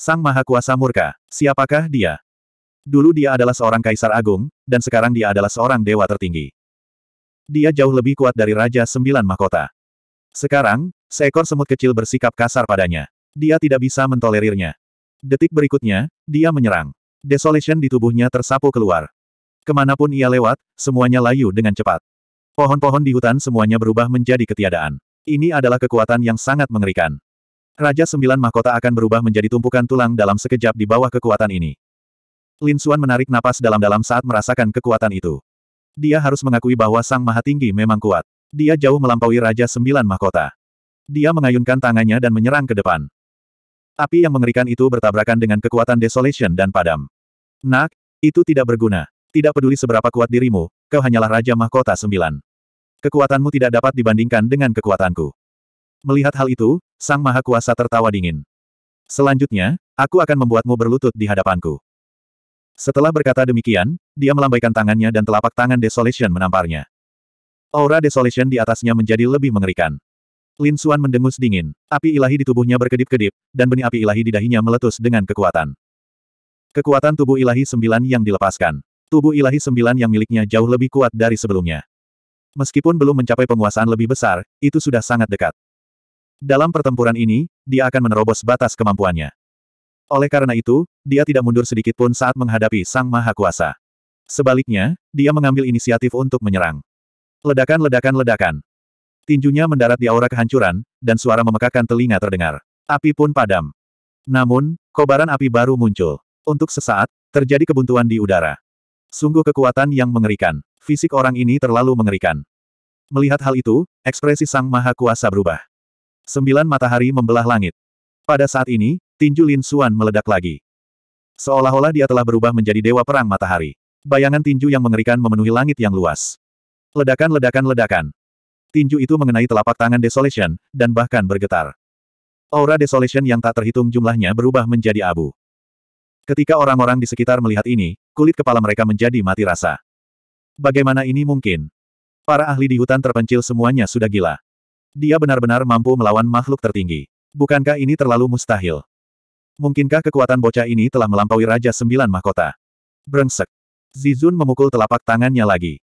Sang Maha Kuasa Murka, siapakah dia? Dulu dia adalah seorang kaisar agung, dan sekarang dia adalah seorang dewa tertinggi. Dia jauh lebih kuat dari Raja Sembilan Mahkota. Sekarang, seekor semut kecil bersikap kasar padanya. Dia tidak bisa mentolerirnya. Detik berikutnya, dia menyerang. Desolation di tubuhnya tersapu keluar. Kemanapun ia lewat, semuanya layu dengan cepat. Pohon-pohon di hutan semuanya berubah menjadi ketiadaan. Ini adalah kekuatan yang sangat mengerikan. Raja Sembilan Mahkota akan berubah menjadi tumpukan tulang dalam sekejap di bawah kekuatan ini. Lin Xuan menarik napas dalam-dalam saat merasakan kekuatan itu. Dia harus mengakui bahwa Sang Maha Tinggi memang kuat. Dia jauh melampaui Raja Sembilan Mahkota. Dia mengayunkan tangannya dan menyerang ke depan. Api yang mengerikan itu bertabrakan dengan kekuatan Desolation dan Padam. Nak, itu tidak berguna. Tidak peduli seberapa kuat dirimu, kau hanyalah Raja Mahkota Sembilan. Kekuatanmu tidak dapat dibandingkan dengan kekuatanku. Melihat hal itu, Sang Maha Kuasa tertawa dingin. Selanjutnya, aku akan membuatmu berlutut di hadapanku. Setelah berkata demikian, dia melambaikan tangannya dan telapak tangan Desolation menamparnya. Aura Desolation di atasnya menjadi lebih mengerikan. Lin Xuan mendengus dingin, api ilahi di tubuhnya berkedip-kedip, dan benih api ilahi di dahinya meletus dengan kekuatan. Kekuatan tubuh ilahi sembilan yang dilepaskan. Tubuh ilahi sembilan yang miliknya jauh lebih kuat dari sebelumnya. Meskipun belum mencapai penguasaan lebih besar, itu sudah sangat dekat. Dalam pertempuran ini, dia akan menerobos batas kemampuannya. Oleh karena itu, dia tidak mundur sedikit pun saat menghadapi Sang Maha Kuasa. Sebaliknya, dia mengambil inisiatif untuk menyerang. Ledakan-ledakan-ledakan. Tinjunya mendarat di aura kehancuran, dan suara memekakan telinga terdengar. Api pun padam. Namun, kobaran api baru muncul. Untuk sesaat, terjadi kebuntuan di udara. Sungguh kekuatan yang mengerikan. Fisik orang ini terlalu mengerikan. Melihat hal itu, ekspresi Sang Maha Kuasa berubah. Sembilan matahari membelah langit. Pada saat ini, tinju Lin Suan meledak lagi. Seolah-olah dia telah berubah menjadi dewa perang matahari. Bayangan tinju yang mengerikan memenuhi langit yang luas. Ledakan ledakan ledakan. Tinju itu mengenai telapak tangan Desolation, dan bahkan bergetar. Aura Desolation yang tak terhitung jumlahnya berubah menjadi abu. Ketika orang-orang di sekitar melihat ini, kulit kepala mereka menjadi mati rasa. Bagaimana ini mungkin? Para ahli di hutan terpencil semuanya sudah gila. Dia benar-benar mampu melawan makhluk tertinggi. Bukankah ini terlalu mustahil? Mungkinkah kekuatan bocah ini telah melampaui Raja Sembilan Mahkota? Brengsek. Zizun memukul telapak tangannya lagi.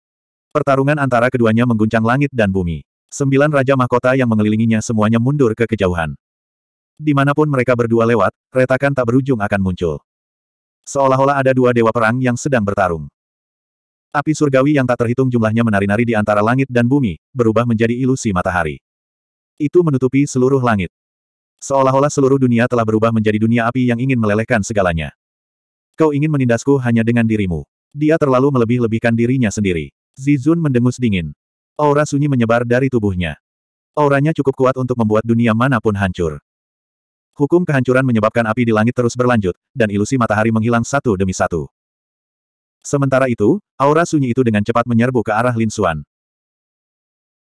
Pertarungan antara keduanya mengguncang langit dan bumi. Sembilan Raja Mahkota yang mengelilinginya semuanya mundur ke kejauhan. Dimanapun mereka berdua lewat, retakan tak berujung akan muncul. Seolah-olah ada dua dewa perang yang sedang bertarung. Api surgawi yang tak terhitung jumlahnya menari-nari di antara langit dan bumi, berubah menjadi ilusi matahari. Itu menutupi seluruh langit. Seolah-olah seluruh dunia telah berubah menjadi dunia api yang ingin melelehkan segalanya. Kau ingin menindasku hanya dengan dirimu. Dia terlalu melebih-lebihkan dirinya sendiri. Zizun mendengus dingin. Aura sunyi menyebar dari tubuhnya. Auranya cukup kuat untuk membuat dunia manapun hancur. Hukum kehancuran menyebabkan api di langit terus berlanjut, dan ilusi matahari menghilang satu demi satu. Sementara itu, aura sunyi itu dengan cepat menyerbu ke arah Lin Xuan.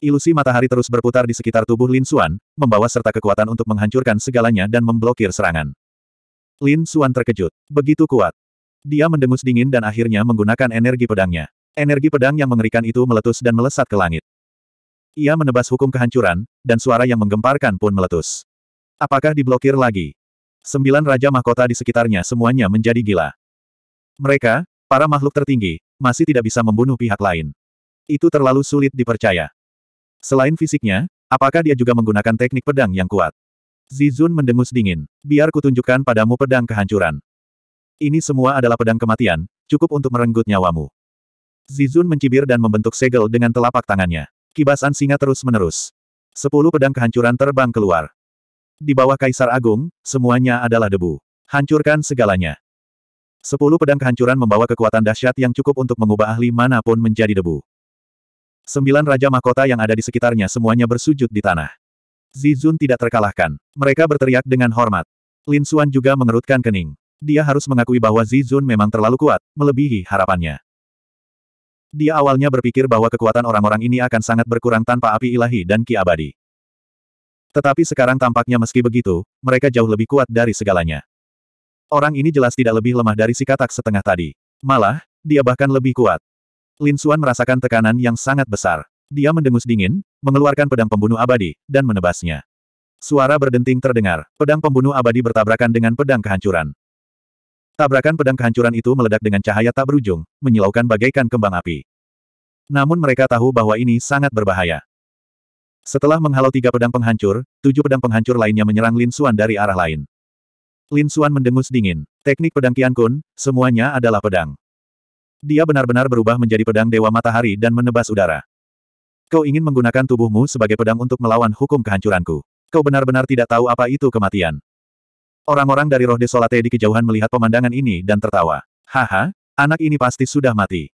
Ilusi matahari terus berputar di sekitar tubuh Lin Xuan, membawa serta kekuatan untuk menghancurkan segalanya dan memblokir serangan. Lin Xuan terkejut. Begitu kuat. Dia mendengus dingin dan akhirnya menggunakan energi pedangnya. Energi pedang yang mengerikan itu meletus dan melesat ke langit. Ia menebas hukum kehancuran, dan suara yang menggemparkan pun meletus. Apakah diblokir lagi? Sembilan Raja Mahkota di sekitarnya semuanya menjadi gila. Mereka, para makhluk tertinggi, masih tidak bisa membunuh pihak lain. Itu terlalu sulit dipercaya. Selain fisiknya, apakah dia juga menggunakan teknik pedang yang kuat? Zizun mendengus dingin. Biar kutunjukkan padamu pedang kehancuran. Ini semua adalah pedang kematian, cukup untuk merenggut nyawamu. Zizun mencibir dan membentuk segel dengan telapak tangannya. Kibasan singa terus-menerus. Sepuluh pedang kehancuran terbang keluar. Di bawah Kaisar Agung, semuanya adalah debu. Hancurkan segalanya. Sepuluh pedang kehancuran membawa kekuatan dahsyat yang cukup untuk mengubah ahli manapun menjadi debu. Sembilan raja mahkota yang ada di sekitarnya semuanya bersujud di tanah. Zizun tidak terkalahkan. Mereka berteriak dengan hormat. Lin Xuan juga mengerutkan kening. Dia harus mengakui bahwa Zizun memang terlalu kuat, melebihi harapannya. Dia awalnya berpikir bahwa kekuatan orang-orang ini akan sangat berkurang tanpa api ilahi dan ki abadi. Tetapi sekarang tampaknya meski begitu, mereka jauh lebih kuat dari segalanya. Orang ini jelas tidak lebih lemah dari si katak setengah tadi. Malah, dia bahkan lebih kuat. Lin Xuan merasakan tekanan yang sangat besar. Dia mendengus dingin, mengeluarkan pedang pembunuh abadi, dan menebasnya. Suara berdenting terdengar, pedang pembunuh abadi bertabrakan dengan pedang kehancuran. Tabrakan pedang kehancuran itu meledak dengan cahaya tak berujung, menyilaukan bagaikan kembang api. Namun mereka tahu bahwa ini sangat berbahaya. Setelah menghalau tiga pedang penghancur, tujuh pedang penghancur lainnya menyerang Lin Xuan dari arah lain. Lin Xuan mendengus dingin. Teknik pedang Qian Kun, semuanya adalah pedang. Dia benar-benar berubah menjadi pedang Dewa Matahari dan menebas udara. Kau ingin menggunakan tubuhmu sebagai pedang untuk melawan hukum kehancuranku. Kau benar-benar tidak tahu apa itu kematian. Orang-orang dari roh desolate di kejauhan melihat pemandangan ini dan tertawa. Haha, anak ini pasti sudah mati.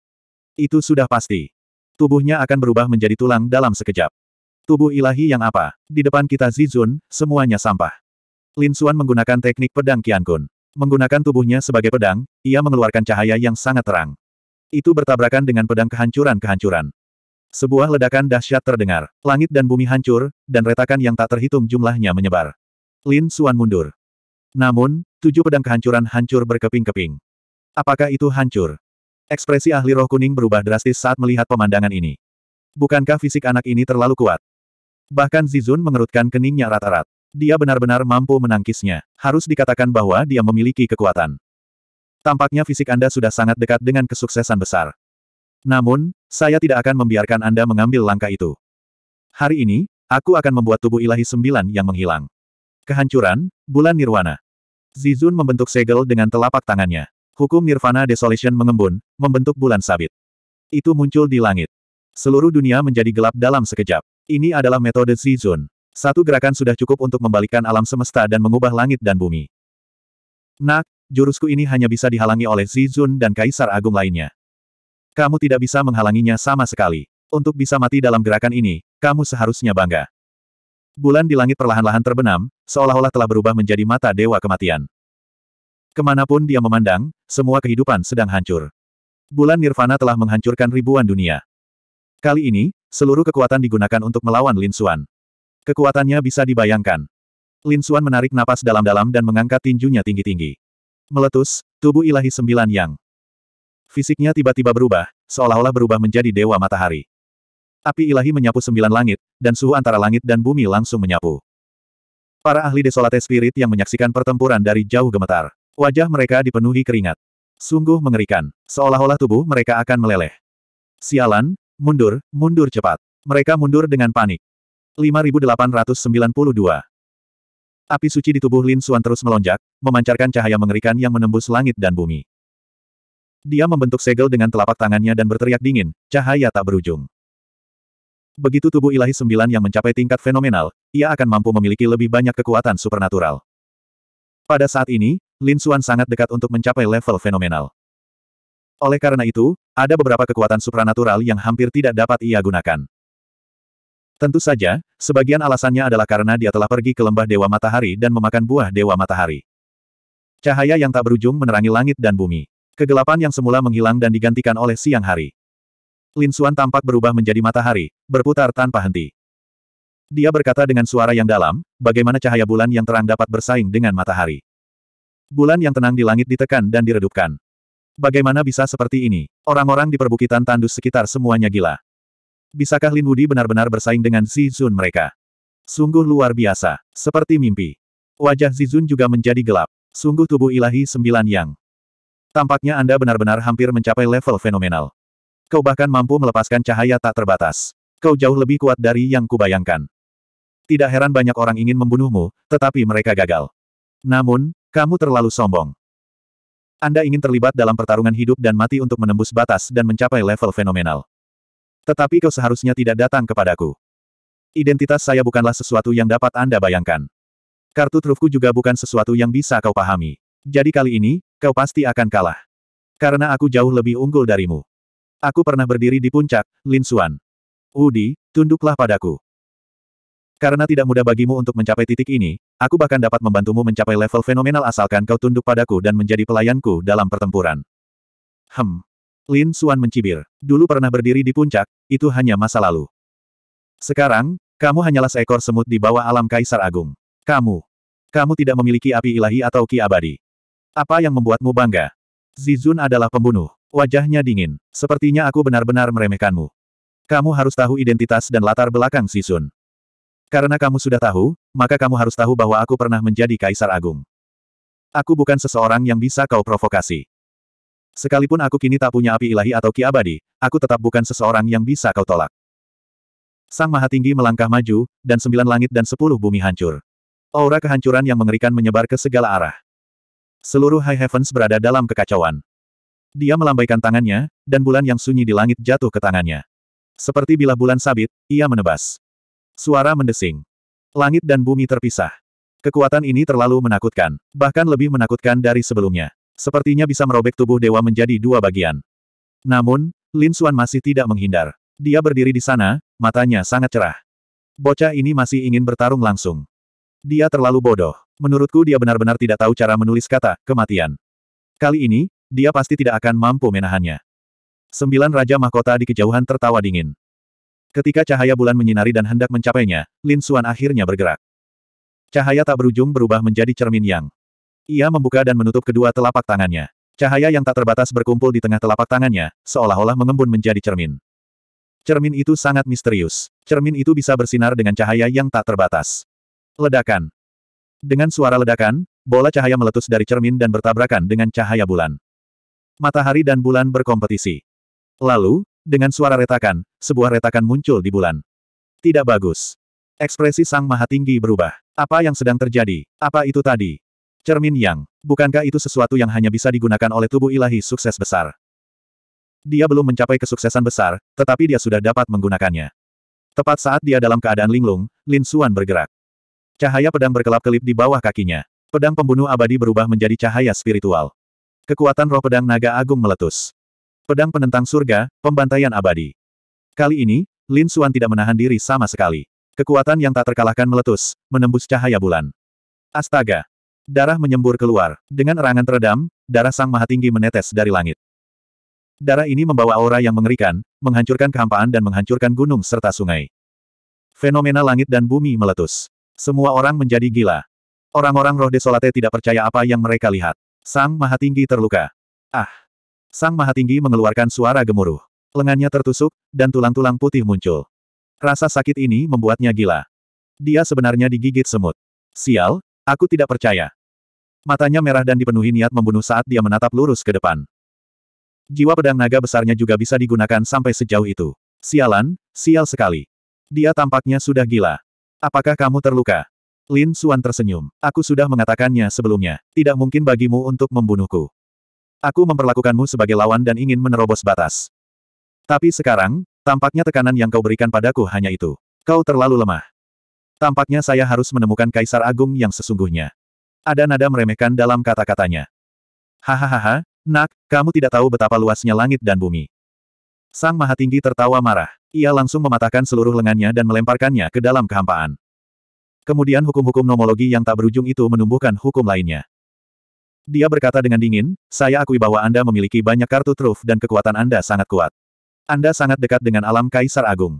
Itu sudah pasti. Tubuhnya akan berubah menjadi tulang dalam sekejap. Tubuh ilahi yang apa? Di depan kita Zizun, semuanya sampah. Lin Xuan menggunakan teknik pedang Qian Menggunakan tubuhnya sebagai pedang, ia mengeluarkan cahaya yang sangat terang. Itu bertabrakan dengan pedang kehancuran-kehancuran. Sebuah ledakan dahsyat terdengar. Langit dan bumi hancur, dan retakan yang tak terhitung jumlahnya menyebar. Lin Suan mundur. Namun, tujuh pedang kehancuran hancur berkeping-keping. Apakah itu hancur? Ekspresi ahli roh kuning berubah drastis saat melihat pemandangan ini. Bukankah fisik anak ini terlalu kuat? Bahkan Zizun mengerutkan keningnya rata-rata. Dia benar-benar mampu menangkisnya. Harus dikatakan bahwa dia memiliki kekuatan. Tampaknya fisik Anda sudah sangat dekat dengan kesuksesan besar. Namun, saya tidak akan membiarkan Anda mengambil langkah itu. Hari ini, aku akan membuat tubuh ilahi sembilan yang menghilang. Kehancuran, bulan nirwana. Zizun membentuk segel dengan telapak tangannya. Hukum Nirvana Desolation mengembun, membentuk bulan sabit. Itu muncul di langit. Seluruh dunia menjadi gelap dalam sekejap. Ini adalah metode Zizun. Satu gerakan sudah cukup untuk membalikkan alam semesta dan mengubah langit dan bumi. Nak, jurusku ini hanya bisa dihalangi oleh Zizun dan Kaisar Agung lainnya. Kamu tidak bisa menghalanginya sama sekali. Untuk bisa mati dalam gerakan ini, kamu seharusnya bangga. Bulan di langit perlahan-lahan terbenam, seolah-olah telah berubah menjadi mata dewa kematian. Kemanapun dia memandang, semua kehidupan sedang hancur. Bulan Nirvana telah menghancurkan ribuan dunia. Kali ini, seluruh kekuatan digunakan untuk melawan Lin Xuan. Kekuatannya bisa dibayangkan. Lin Xuan menarik napas dalam-dalam dan mengangkat tinjunya tinggi-tinggi. Meletus, tubuh ilahi sembilan yang. Fisiknya tiba-tiba berubah, seolah-olah berubah menjadi dewa matahari. Api ilahi menyapu sembilan langit, dan suhu antara langit dan bumi langsung menyapu. Para ahli desolate spirit yang menyaksikan pertempuran dari jauh gemetar. Wajah mereka dipenuhi keringat. Sungguh mengerikan, seolah-olah tubuh mereka akan meleleh. Sialan, mundur, mundur cepat. Mereka mundur dengan panik. 5892 Api suci di tubuh Lin Suan terus melonjak, memancarkan cahaya mengerikan yang menembus langit dan bumi. Dia membentuk segel dengan telapak tangannya dan berteriak dingin, cahaya tak berujung. Begitu tubuh ilahi sembilan yang mencapai tingkat fenomenal, ia akan mampu memiliki lebih banyak kekuatan supernatural. Pada saat ini, Lin Suan sangat dekat untuk mencapai level fenomenal. Oleh karena itu, ada beberapa kekuatan supranatural yang hampir tidak dapat ia gunakan. Tentu saja, sebagian alasannya adalah karena dia telah pergi ke lembah Dewa Matahari dan memakan buah Dewa Matahari. Cahaya yang tak berujung menerangi langit dan bumi. Kegelapan yang semula menghilang dan digantikan oleh siang hari. Lin Linsuan tampak berubah menjadi matahari, berputar tanpa henti. Dia berkata dengan suara yang dalam, bagaimana cahaya bulan yang terang dapat bersaing dengan matahari. Bulan yang tenang di langit ditekan dan diredupkan. Bagaimana bisa seperti ini? Orang-orang di perbukitan tandus sekitar semuanya gila. Bisakah Lin Wudi benar-benar bersaing dengan Zun mereka? Sungguh luar biasa, seperti mimpi. Wajah Zun juga menjadi gelap. Sungguh tubuh ilahi sembilan yang. Tampaknya Anda benar-benar hampir mencapai level fenomenal. Kau bahkan mampu melepaskan cahaya tak terbatas. Kau jauh lebih kuat dari yang kubayangkan. Tidak heran banyak orang ingin membunuhmu, tetapi mereka gagal. Namun, kamu terlalu sombong. Anda ingin terlibat dalam pertarungan hidup dan mati untuk menembus batas dan mencapai level fenomenal. Tetapi kau seharusnya tidak datang kepadaku. Identitas saya bukanlah sesuatu yang dapat Anda bayangkan. Kartu trufku juga bukan sesuatu yang bisa kau pahami. Jadi kali ini, kau pasti akan kalah. Karena aku jauh lebih unggul darimu. Aku pernah berdiri di puncak, Lin Xuan. Udi, tunduklah padaku. Karena tidak mudah bagimu untuk mencapai titik ini, aku bahkan dapat membantumu mencapai level fenomenal asalkan kau tunduk padaku dan menjadi pelayanku dalam pertempuran. Hem, Lin Suan mencibir. Dulu pernah berdiri di puncak, itu hanya masa lalu. Sekarang, kamu hanyalah seekor semut di bawah alam Kaisar Agung. Kamu. Kamu tidak memiliki api ilahi atau ki abadi. Apa yang membuatmu bangga? Zizun adalah pembunuh. Wajahnya dingin. Sepertinya aku benar-benar meremehkanmu. Kamu harus tahu identitas dan latar belakang Zizun. Karena kamu sudah tahu, maka kamu harus tahu bahwa aku pernah menjadi Kaisar Agung. Aku bukan seseorang yang bisa kau provokasi. Sekalipun aku kini tak punya api ilahi atau ki abadi, aku tetap bukan seseorang yang bisa kau tolak. Sang Maha Tinggi melangkah maju, dan sembilan langit dan sepuluh bumi hancur. Aura kehancuran yang mengerikan menyebar ke segala arah. Seluruh High Heavens berada dalam kekacauan. Dia melambaikan tangannya, dan bulan yang sunyi di langit jatuh ke tangannya. Seperti bila bulan sabit, ia menebas. Suara mendesing. Langit dan bumi terpisah. Kekuatan ini terlalu menakutkan, bahkan lebih menakutkan dari sebelumnya. Sepertinya bisa merobek tubuh dewa menjadi dua bagian. Namun, Lin Xuan masih tidak menghindar. Dia berdiri di sana, matanya sangat cerah. Bocah ini masih ingin bertarung langsung. Dia terlalu bodoh. Menurutku dia benar-benar tidak tahu cara menulis kata, kematian. Kali ini, dia pasti tidak akan mampu menahannya. Sembilan Raja Mahkota di kejauhan tertawa dingin. Ketika cahaya bulan menyinari dan hendak mencapainya, Lin Xuan akhirnya bergerak. Cahaya tak berujung berubah menjadi cermin yang ia membuka dan menutup kedua telapak tangannya. Cahaya yang tak terbatas berkumpul di tengah telapak tangannya, seolah-olah mengembun menjadi cermin. Cermin itu sangat misterius. Cermin itu bisa bersinar dengan cahaya yang tak terbatas. Ledakan. Dengan suara ledakan, bola cahaya meletus dari cermin dan bertabrakan dengan cahaya bulan. Matahari dan bulan berkompetisi. Lalu, dengan suara retakan, sebuah retakan muncul di bulan. Tidak bagus. Ekspresi Sang Maha Tinggi berubah. Apa yang sedang terjadi? Apa itu tadi? Cermin Yang, bukankah itu sesuatu yang hanya bisa digunakan oleh tubuh ilahi sukses besar? Dia belum mencapai kesuksesan besar, tetapi dia sudah dapat menggunakannya. Tepat saat dia dalam keadaan linglung, Lin Xuan bergerak. Cahaya pedang berkelap-kelip di bawah kakinya. Pedang pembunuh abadi berubah menjadi cahaya spiritual. Kekuatan roh pedang naga agung meletus. Pedang penentang surga, pembantaian abadi. Kali ini, Lin Xuan tidak menahan diri sama sekali. Kekuatan yang tak terkalahkan meletus, menembus cahaya bulan. Astaga! Darah menyembur keluar. Dengan erangan teredam, darah sang maha tinggi menetes dari langit. Darah ini membawa aura yang mengerikan, menghancurkan kehampaan dan menghancurkan gunung serta sungai. Fenomena langit dan bumi meletus. Semua orang menjadi gila. Orang-orang roh desolate tidak percaya apa yang mereka lihat. Sang Maha Tinggi terluka. Ah! Sang Maha Tinggi mengeluarkan suara gemuruh. Lengannya tertusuk, dan tulang-tulang putih muncul. Rasa sakit ini membuatnya gila. Dia sebenarnya digigit semut. Sial, Aku tidak percaya. Matanya merah dan dipenuhi niat membunuh saat dia menatap lurus ke depan. Jiwa pedang naga besarnya juga bisa digunakan sampai sejauh itu. Sialan, sial sekali. Dia tampaknya sudah gila. Apakah kamu terluka? Lin Suan tersenyum. Aku sudah mengatakannya sebelumnya. Tidak mungkin bagimu untuk membunuhku. Aku memperlakukanmu sebagai lawan dan ingin menerobos batas. Tapi sekarang, tampaknya tekanan yang kau berikan padaku hanya itu. Kau terlalu lemah. Tampaknya saya harus menemukan Kaisar Agung yang sesungguhnya. Ada nada meremehkan dalam kata-katanya. Hahaha, nak, kamu tidak tahu betapa luasnya langit dan bumi. Sang Maha Tinggi tertawa marah. Ia langsung mematahkan seluruh lengannya dan melemparkannya ke dalam kehampaan. Kemudian hukum-hukum nomologi yang tak berujung itu menumbuhkan hukum lainnya. Dia berkata dengan dingin, saya akui bahwa Anda memiliki banyak kartu truf dan kekuatan Anda sangat kuat. Anda sangat dekat dengan alam Kaisar Agung.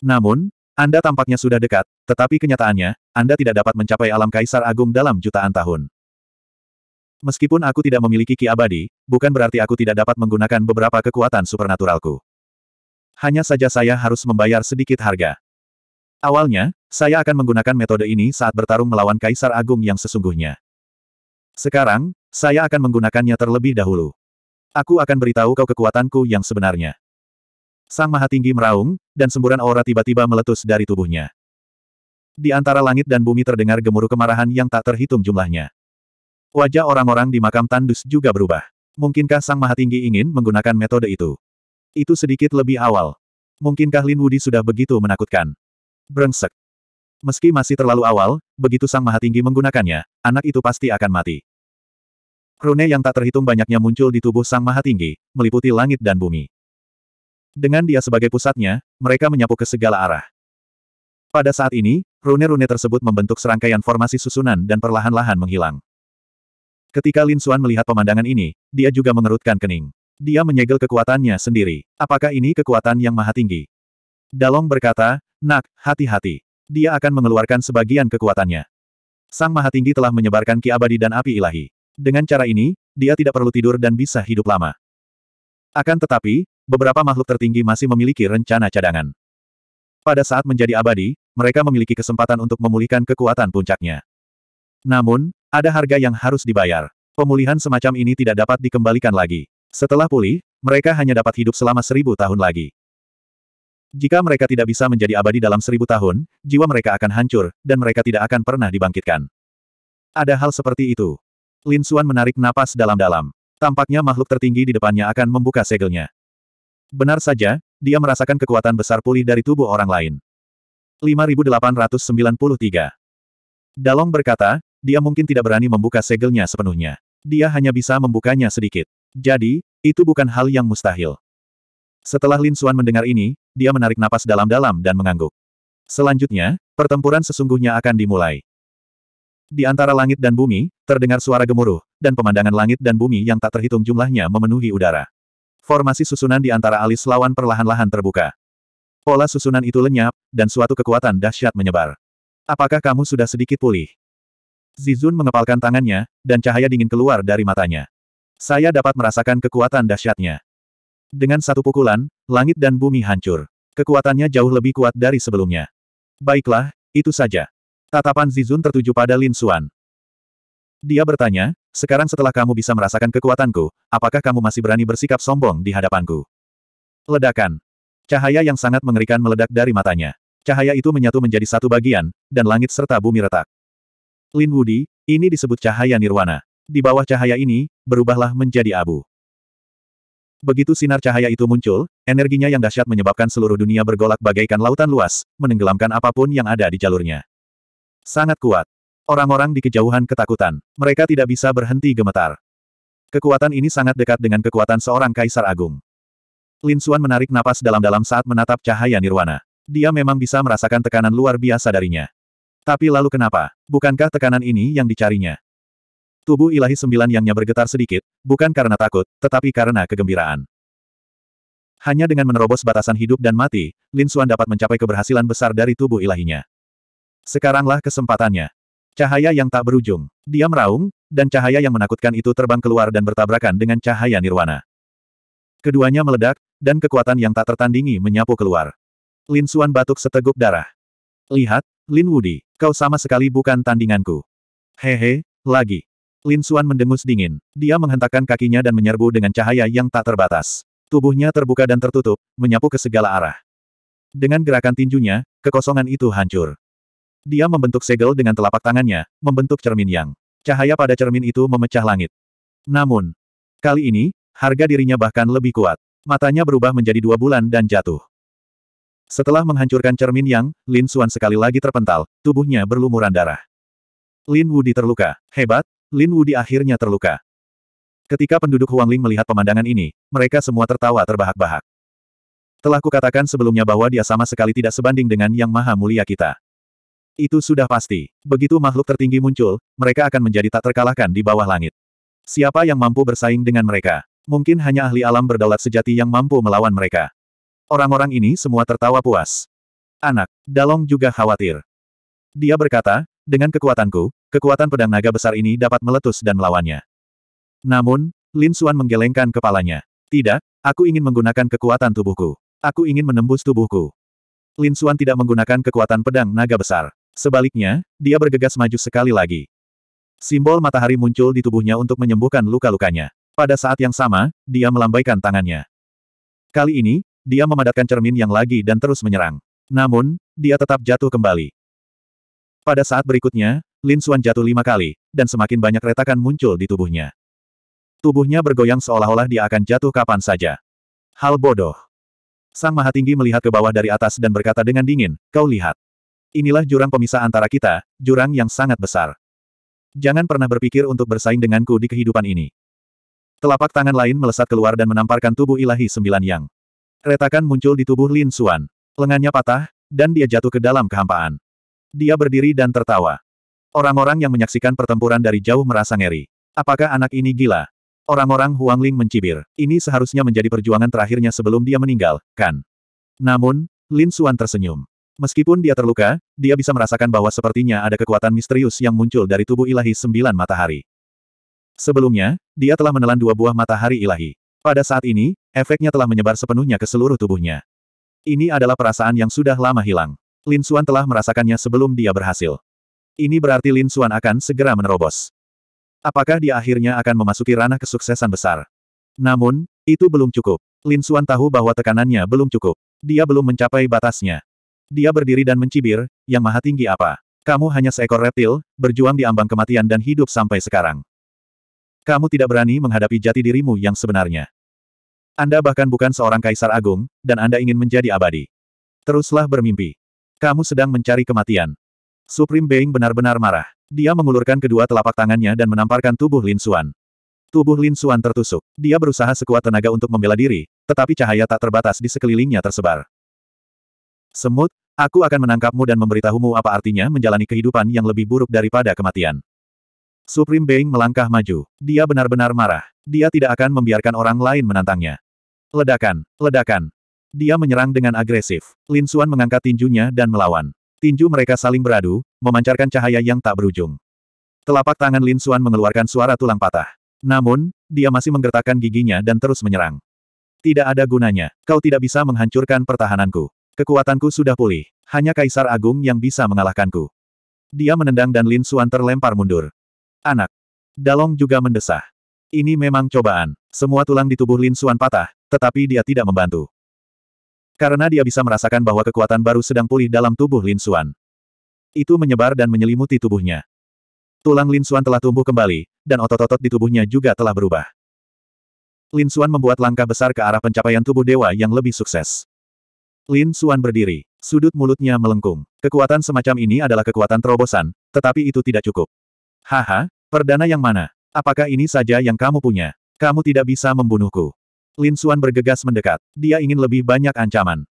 Namun, anda tampaknya sudah dekat, tetapi kenyataannya, Anda tidak dapat mencapai alam kaisar agung dalam jutaan tahun. Meskipun aku tidak memiliki ki abadi, bukan berarti aku tidak dapat menggunakan beberapa kekuatan supernaturalku. Hanya saja saya harus membayar sedikit harga. Awalnya, saya akan menggunakan metode ini saat bertarung melawan kaisar agung yang sesungguhnya. Sekarang, saya akan menggunakannya terlebih dahulu. Aku akan beritahu kau kekuatanku yang sebenarnya. Sang Maha Tinggi meraung, dan semburan aura tiba-tiba meletus dari tubuhnya. Di antara langit dan bumi terdengar gemuruh kemarahan yang tak terhitung jumlahnya. Wajah orang-orang di makam tandus juga berubah. Mungkinkah Sang Maha Tinggi ingin menggunakan metode itu? Itu sedikit lebih awal. Mungkinkah Lin Wudi sudah begitu menakutkan? Brengsek. Meski masih terlalu awal, begitu Sang Maha Tinggi menggunakannya, anak itu pasti akan mati. Rune yang tak terhitung banyaknya muncul di tubuh Sang Maha Tinggi, meliputi langit dan bumi. Dengan dia sebagai pusatnya, mereka menyapu ke segala arah. Pada saat ini, rune-rune tersebut membentuk serangkaian formasi susunan dan perlahan-lahan menghilang. Ketika Lin Xuan melihat pemandangan ini, dia juga mengerutkan kening. Dia menyegel kekuatannya sendiri. Apakah ini kekuatan yang maha tinggi? Dalong berkata, Nak, hati-hati. Dia akan mengeluarkan sebagian kekuatannya. Sang Maha Tinggi telah menyebarkan ki abadi dan api ilahi. Dengan cara ini, dia tidak perlu tidur dan bisa hidup lama. Akan tetapi, beberapa makhluk tertinggi masih memiliki rencana cadangan. Pada saat menjadi abadi, mereka memiliki kesempatan untuk memulihkan kekuatan puncaknya. Namun, ada harga yang harus dibayar. Pemulihan semacam ini tidak dapat dikembalikan lagi. Setelah pulih, mereka hanya dapat hidup selama seribu tahun lagi. Jika mereka tidak bisa menjadi abadi dalam seribu tahun, jiwa mereka akan hancur, dan mereka tidak akan pernah dibangkitkan. Ada hal seperti itu. Lin Suan menarik napas dalam-dalam. Tampaknya makhluk tertinggi di depannya akan membuka segelnya. Benar saja, dia merasakan kekuatan besar pulih dari tubuh orang lain. 5893 Dalong berkata, dia mungkin tidak berani membuka segelnya sepenuhnya. Dia hanya bisa membukanya sedikit. Jadi, itu bukan hal yang mustahil. Setelah Lin Suan mendengar ini, dia menarik napas dalam-dalam dan mengangguk. Selanjutnya, pertempuran sesungguhnya akan dimulai. Di antara langit dan bumi, terdengar suara gemuruh, dan pemandangan langit dan bumi yang tak terhitung jumlahnya memenuhi udara. Formasi susunan di antara alis lawan perlahan-lahan terbuka. Pola susunan itu lenyap, dan suatu kekuatan dahsyat menyebar. Apakah kamu sudah sedikit pulih? Zizun mengepalkan tangannya, dan cahaya dingin keluar dari matanya. Saya dapat merasakan kekuatan dahsyatnya. Dengan satu pukulan, langit dan bumi hancur. Kekuatannya jauh lebih kuat dari sebelumnya. Baiklah, itu saja. Tatapan Zizun tertuju pada Lin Xuan. Dia bertanya, sekarang setelah kamu bisa merasakan kekuatanku, apakah kamu masih berani bersikap sombong di hadapanku? Ledakan. Cahaya yang sangat mengerikan meledak dari matanya. Cahaya itu menyatu menjadi satu bagian, dan langit serta bumi retak. Lin Wudi, ini disebut cahaya nirwana. Di bawah cahaya ini, berubahlah menjadi abu. Begitu sinar cahaya itu muncul, energinya yang dahsyat menyebabkan seluruh dunia bergolak bagaikan lautan luas, menenggelamkan apapun yang ada di jalurnya. Sangat kuat. Orang-orang di kejauhan ketakutan. Mereka tidak bisa berhenti gemetar. Kekuatan ini sangat dekat dengan kekuatan seorang kaisar agung. Lin Xuan menarik napas dalam-dalam saat menatap cahaya nirwana. Dia memang bisa merasakan tekanan luar biasa darinya. Tapi lalu kenapa? Bukankah tekanan ini yang dicarinya? Tubuh ilahi sembilan yangnya bergetar sedikit, bukan karena takut, tetapi karena kegembiraan. Hanya dengan menerobos batasan hidup dan mati, Lin Xuan dapat mencapai keberhasilan besar dari tubuh ilahinya. Sekaranglah kesempatannya. Cahaya yang tak berujung. Dia meraung, dan cahaya yang menakutkan itu terbang keluar dan bertabrakan dengan cahaya nirwana. Keduanya meledak, dan kekuatan yang tak tertandingi menyapu keluar. Lin Suan batuk seteguk darah. Lihat, Lin Wudi, kau sama sekali bukan tandinganku. Hehe, lagi. Lin Suan mendengus dingin. Dia menghentakkan kakinya dan menyerbu dengan cahaya yang tak terbatas. Tubuhnya terbuka dan tertutup, menyapu ke segala arah. Dengan gerakan tinjunya, kekosongan itu hancur. Dia membentuk segel dengan telapak tangannya, membentuk cermin yang. Cahaya pada cermin itu memecah langit. Namun, kali ini, harga dirinya bahkan lebih kuat. Matanya berubah menjadi dua bulan dan jatuh. Setelah menghancurkan cermin yang, Lin Xuan sekali lagi terpental, tubuhnya berlumuran darah. Lin Wudi terluka. Hebat, Lin Wudi akhirnya terluka. Ketika penduduk Huangling melihat pemandangan ini, mereka semua tertawa terbahak-bahak. Telah kukatakan sebelumnya bahwa dia sama sekali tidak sebanding dengan Yang Maha Mulia kita. Itu sudah pasti. Begitu makhluk tertinggi muncul, mereka akan menjadi tak terkalahkan di bawah langit. Siapa yang mampu bersaing dengan mereka? Mungkin hanya ahli alam berdaulat sejati yang mampu melawan mereka. Orang-orang ini semua tertawa puas. Anak, Dalong juga khawatir. Dia berkata, dengan kekuatanku, kekuatan pedang naga besar ini dapat meletus dan melawannya. Namun, Lin Xuan menggelengkan kepalanya. Tidak, aku ingin menggunakan kekuatan tubuhku. Aku ingin menembus tubuhku. Lin Xuan tidak menggunakan kekuatan pedang naga besar. Sebaliknya, dia bergegas maju sekali lagi. Simbol matahari muncul di tubuhnya untuk menyembuhkan luka-lukanya. Pada saat yang sama, dia melambaikan tangannya. Kali ini, dia memadatkan cermin yang lagi dan terus menyerang. Namun, dia tetap jatuh kembali. Pada saat berikutnya, Lin Xuan jatuh lima kali, dan semakin banyak retakan muncul di tubuhnya. Tubuhnya bergoyang seolah-olah dia akan jatuh kapan saja. Hal bodoh. Sang Maha Tinggi melihat ke bawah dari atas dan berkata dengan dingin, kau lihat. Inilah jurang pemisah antara kita, jurang yang sangat besar. Jangan pernah berpikir untuk bersaing denganku di kehidupan ini. Telapak tangan lain melesat keluar dan menamparkan tubuh ilahi sembilan yang. Retakan muncul di tubuh Lin Xuan. Lengannya patah, dan dia jatuh ke dalam kehampaan. Dia berdiri dan tertawa. Orang-orang yang menyaksikan pertempuran dari jauh merasa ngeri. Apakah anak ini gila? Orang-orang Huang Ling mencibir. Ini seharusnya menjadi perjuangan terakhirnya sebelum dia meninggal, kan? Namun, Lin Xuan tersenyum. Meskipun dia terluka, dia bisa merasakan bahwa sepertinya ada kekuatan misterius yang muncul dari tubuh ilahi sembilan matahari. Sebelumnya, dia telah menelan dua buah matahari ilahi. Pada saat ini, efeknya telah menyebar sepenuhnya ke seluruh tubuhnya. Ini adalah perasaan yang sudah lama hilang. Lin Xuan telah merasakannya sebelum dia berhasil. Ini berarti Lin Xuan akan segera menerobos. Apakah dia akhirnya akan memasuki ranah kesuksesan besar? Namun, itu belum cukup. Lin Xuan tahu bahwa tekanannya belum cukup. Dia belum mencapai batasnya. Dia berdiri dan mencibir, yang maha tinggi apa? Kamu hanya seekor reptil, berjuang di ambang kematian dan hidup sampai sekarang. Kamu tidak berani menghadapi jati dirimu yang sebenarnya. Anda bahkan bukan seorang kaisar agung, dan Anda ingin menjadi abadi. Teruslah bermimpi. Kamu sedang mencari kematian. Supreme Being benar-benar marah. Dia mengulurkan kedua telapak tangannya dan menamparkan tubuh Lin Xuan. Tubuh Lin Xuan tertusuk. Dia berusaha sekuat tenaga untuk membela diri, tetapi cahaya tak terbatas di sekelilingnya tersebar. Semut, Aku akan menangkapmu dan memberitahumu apa artinya menjalani kehidupan yang lebih buruk daripada kematian. Supreme Being melangkah maju. Dia benar-benar marah. Dia tidak akan membiarkan orang lain menantangnya. Ledakan, ledakan. Dia menyerang dengan agresif. Lin Xuan mengangkat tinjunya dan melawan. Tinju mereka saling beradu, memancarkan cahaya yang tak berujung. Telapak tangan Lin Xuan mengeluarkan suara tulang patah. Namun, dia masih menggertakkan giginya dan terus menyerang. Tidak ada gunanya. Kau tidak bisa menghancurkan pertahananku. Kekuatanku sudah pulih. Hanya Kaisar Agung yang bisa mengalahkanku. Dia menendang dan Lin Suan terlempar mundur. Anak. Dalong juga mendesah. Ini memang cobaan. Semua tulang di tubuh Lin Suan patah, tetapi dia tidak membantu. Karena dia bisa merasakan bahwa kekuatan baru sedang pulih dalam tubuh Lin Suan. Itu menyebar dan menyelimuti tubuhnya. Tulang Lin Suan telah tumbuh kembali, dan otot-otot di tubuhnya juga telah berubah. Lin Suan membuat langkah besar ke arah pencapaian tubuh dewa yang lebih sukses. Lin Suan berdiri. Sudut mulutnya melengkung. Kekuatan semacam ini adalah kekuatan terobosan, tetapi itu tidak cukup. Haha, perdana yang mana? Apakah ini saja yang kamu punya? Kamu tidak bisa membunuhku. Lin Suan bergegas mendekat. Dia ingin lebih banyak ancaman.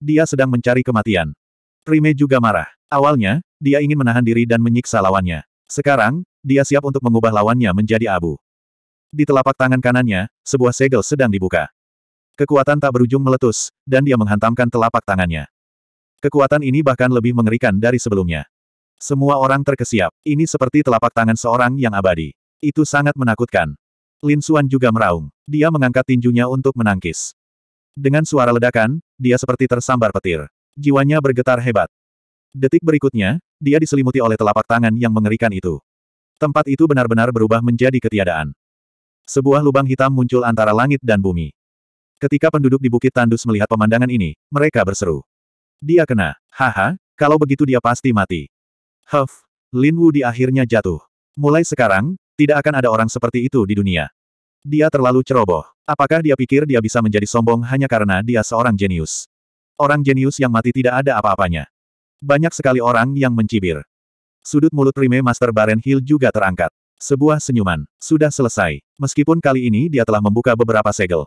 Dia sedang mencari kematian. Prime juga marah. Awalnya, dia ingin menahan diri dan menyiksa lawannya. Sekarang, dia siap untuk mengubah lawannya menjadi abu. Di telapak tangan kanannya, sebuah segel sedang dibuka. Kekuatan tak berujung meletus, dan dia menghantamkan telapak tangannya. Kekuatan ini bahkan lebih mengerikan dari sebelumnya. Semua orang terkesiap. Ini seperti telapak tangan seorang yang abadi. Itu sangat menakutkan. Lin Suan juga meraung. Dia mengangkat tinjunya untuk menangkis. Dengan suara ledakan, dia seperti tersambar petir. Jiwanya bergetar hebat. Detik berikutnya, dia diselimuti oleh telapak tangan yang mengerikan itu. Tempat itu benar-benar berubah menjadi ketiadaan. Sebuah lubang hitam muncul antara langit dan bumi. Ketika penduduk di Bukit Tandus melihat pemandangan ini, mereka berseru. Dia kena. Haha, kalau begitu dia pasti mati. Huff. Lin Wu di akhirnya jatuh. Mulai sekarang, tidak akan ada orang seperti itu di dunia. Dia terlalu ceroboh. Apakah dia pikir dia bisa menjadi sombong hanya karena dia seorang jenius? Orang jenius yang mati tidak ada apa-apanya. Banyak sekali orang yang mencibir. Sudut mulut Rime Master Baren Hill juga terangkat. Sebuah senyuman. Sudah selesai. Meskipun kali ini dia telah membuka beberapa segel.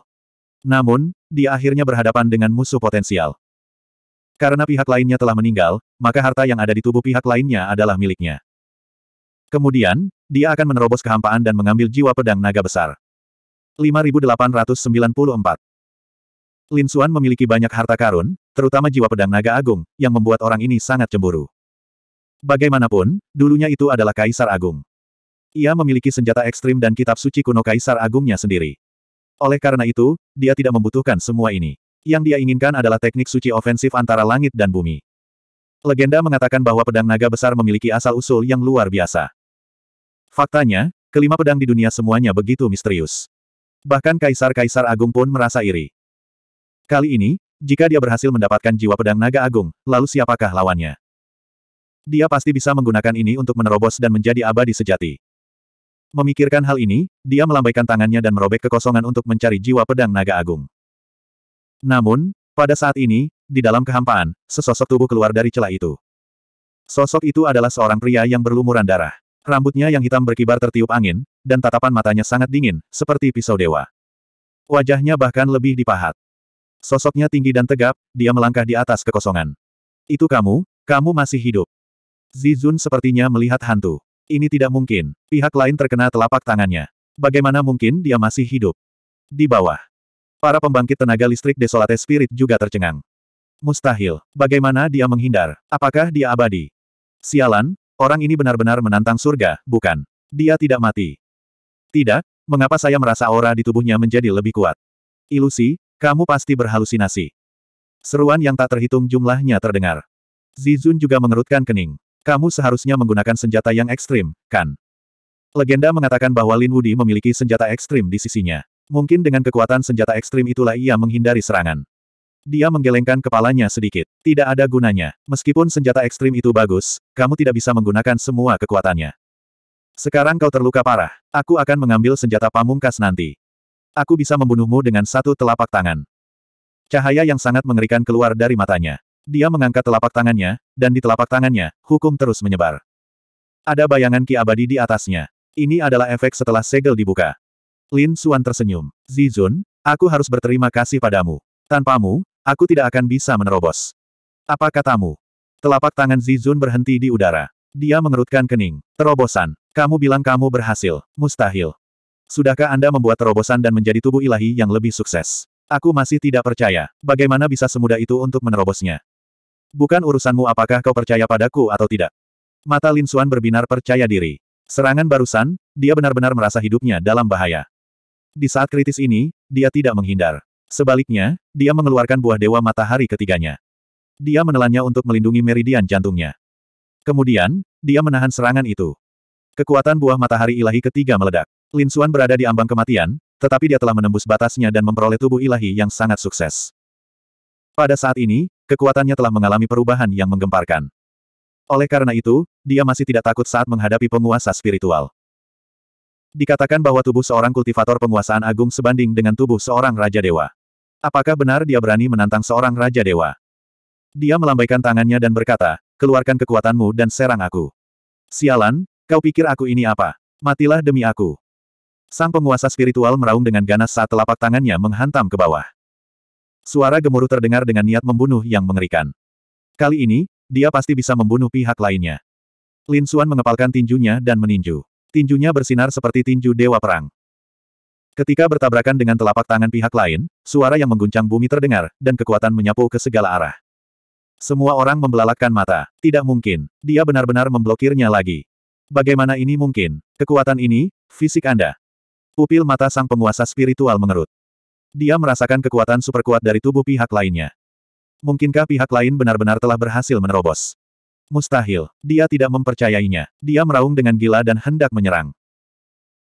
Namun, dia akhirnya berhadapan dengan musuh potensial. Karena pihak lainnya telah meninggal, maka harta yang ada di tubuh pihak lainnya adalah miliknya. Kemudian, dia akan menerobos kehampaan dan mengambil jiwa pedang naga besar. 5894 Lin Xuan memiliki banyak harta karun, terutama jiwa pedang naga agung, yang membuat orang ini sangat cemburu. Bagaimanapun, dulunya itu adalah Kaisar Agung. Ia memiliki senjata ekstrim dan kitab suci kuno Kaisar Agungnya sendiri. Oleh karena itu, dia tidak membutuhkan semua ini. Yang dia inginkan adalah teknik suci ofensif antara langit dan bumi. Legenda mengatakan bahwa pedang naga besar memiliki asal-usul yang luar biasa. Faktanya, kelima pedang di dunia semuanya begitu misterius. Bahkan kaisar-kaisar agung pun merasa iri. Kali ini, jika dia berhasil mendapatkan jiwa pedang naga agung, lalu siapakah lawannya? Dia pasti bisa menggunakan ini untuk menerobos dan menjadi abadi sejati. Memikirkan hal ini, dia melambaikan tangannya dan merobek kekosongan untuk mencari jiwa pedang naga agung. Namun, pada saat ini, di dalam kehampaan, sesosok tubuh keluar dari celah itu. Sosok itu adalah seorang pria yang berlumuran darah. Rambutnya yang hitam berkibar tertiup angin, dan tatapan matanya sangat dingin, seperti pisau dewa. Wajahnya bahkan lebih dipahat. Sosoknya tinggi dan tegap, dia melangkah di atas kekosongan. Itu kamu, kamu masih hidup. Zizun sepertinya melihat hantu. Ini tidak mungkin. Pihak lain terkena telapak tangannya. Bagaimana mungkin dia masih hidup? Di bawah. Para pembangkit tenaga listrik desolate spirit juga tercengang. Mustahil. Bagaimana dia menghindar? Apakah dia abadi? Sialan, orang ini benar-benar menantang surga, bukan? Dia tidak mati. Tidak, mengapa saya merasa aura di tubuhnya menjadi lebih kuat? Ilusi, kamu pasti berhalusinasi. Seruan yang tak terhitung jumlahnya terdengar. Zizun juga mengerutkan kening. Kamu seharusnya menggunakan senjata yang ekstrim, kan? Legenda mengatakan bahwa Lin Wudi memiliki senjata ekstrim di sisinya. Mungkin dengan kekuatan senjata ekstrim itulah ia menghindari serangan. Dia menggelengkan kepalanya sedikit. Tidak ada gunanya. Meskipun senjata ekstrim itu bagus, kamu tidak bisa menggunakan semua kekuatannya. Sekarang kau terluka parah. Aku akan mengambil senjata pamungkas nanti. Aku bisa membunuhmu dengan satu telapak tangan. Cahaya yang sangat mengerikan keluar dari matanya. Dia mengangkat telapak tangannya, dan di telapak tangannya, hukum terus menyebar. Ada bayangan ki abadi di atasnya. Ini adalah efek setelah segel dibuka. Lin Suan tersenyum. Zizun, aku harus berterima kasih padamu. Tanpamu, aku tidak akan bisa menerobos. Apa katamu? Telapak tangan Zizun berhenti di udara. Dia mengerutkan kening. Terobosan. Kamu bilang kamu berhasil. Mustahil. Sudahkah Anda membuat terobosan dan menjadi tubuh ilahi yang lebih sukses? Aku masih tidak percaya. Bagaimana bisa semudah itu untuk menerobosnya? Bukan urusanmu apakah kau percaya padaku atau tidak. Mata Lin Xuan berbinar percaya diri. Serangan barusan, dia benar-benar merasa hidupnya dalam bahaya. Di saat kritis ini, dia tidak menghindar. Sebaliknya, dia mengeluarkan buah dewa matahari ketiganya. Dia menelannya untuk melindungi meridian jantungnya. Kemudian, dia menahan serangan itu. Kekuatan buah matahari ilahi ketiga meledak. Lin Xuan berada di ambang kematian, tetapi dia telah menembus batasnya dan memperoleh tubuh ilahi yang sangat sukses. Pada saat ini, kekuatannya telah mengalami perubahan yang menggemparkan. Oleh karena itu, dia masih tidak takut saat menghadapi penguasa spiritual. Dikatakan bahwa tubuh seorang kultivator penguasaan agung sebanding dengan tubuh seorang Raja Dewa. Apakah benar dia berani menantang seorang Raja Dewa? Dia melambaikan tangannya dan berkata, keluarkan kekuatanmu dan serang aku. Sialan, kau pikir aku ini apa? Matilah demi aku. Sang penguasa spiritual meraung dengan ganas saat telapak tangannya menghantam ke bawah. Suara gemuruh terdengar dengan niat membunuh yang mengerikan. Kali ini, dia pasti bisa membunuh pihak lainnya. Lin Xuan mengepalkan tinjunya dan meninju. Tinjunya bersinar seperti tinju dewa perang. Ketika bertabrakan dengan telapak tangan pihak lain, suara yang mengguncang bumi terdengar, dan kekuatan menyapu ke segala arah. Semua orang membelalakkan mata. Tidak mungkin. Dia benar-benar memblokirnya lagi. Bagaimana ini mungkin? Kekuatan ini, fisik Anda. Pupil mata sang penguasa spiritual mengerut. Dia merasakan kekuatan super kuat dari tubuh pihak lainnya. Mungkinkah pihak lain benar-benar telah berhasil menerobos? Mustahil, dia tidak mempercayainya. Dia meraung dengan gila dan hendak menyerang.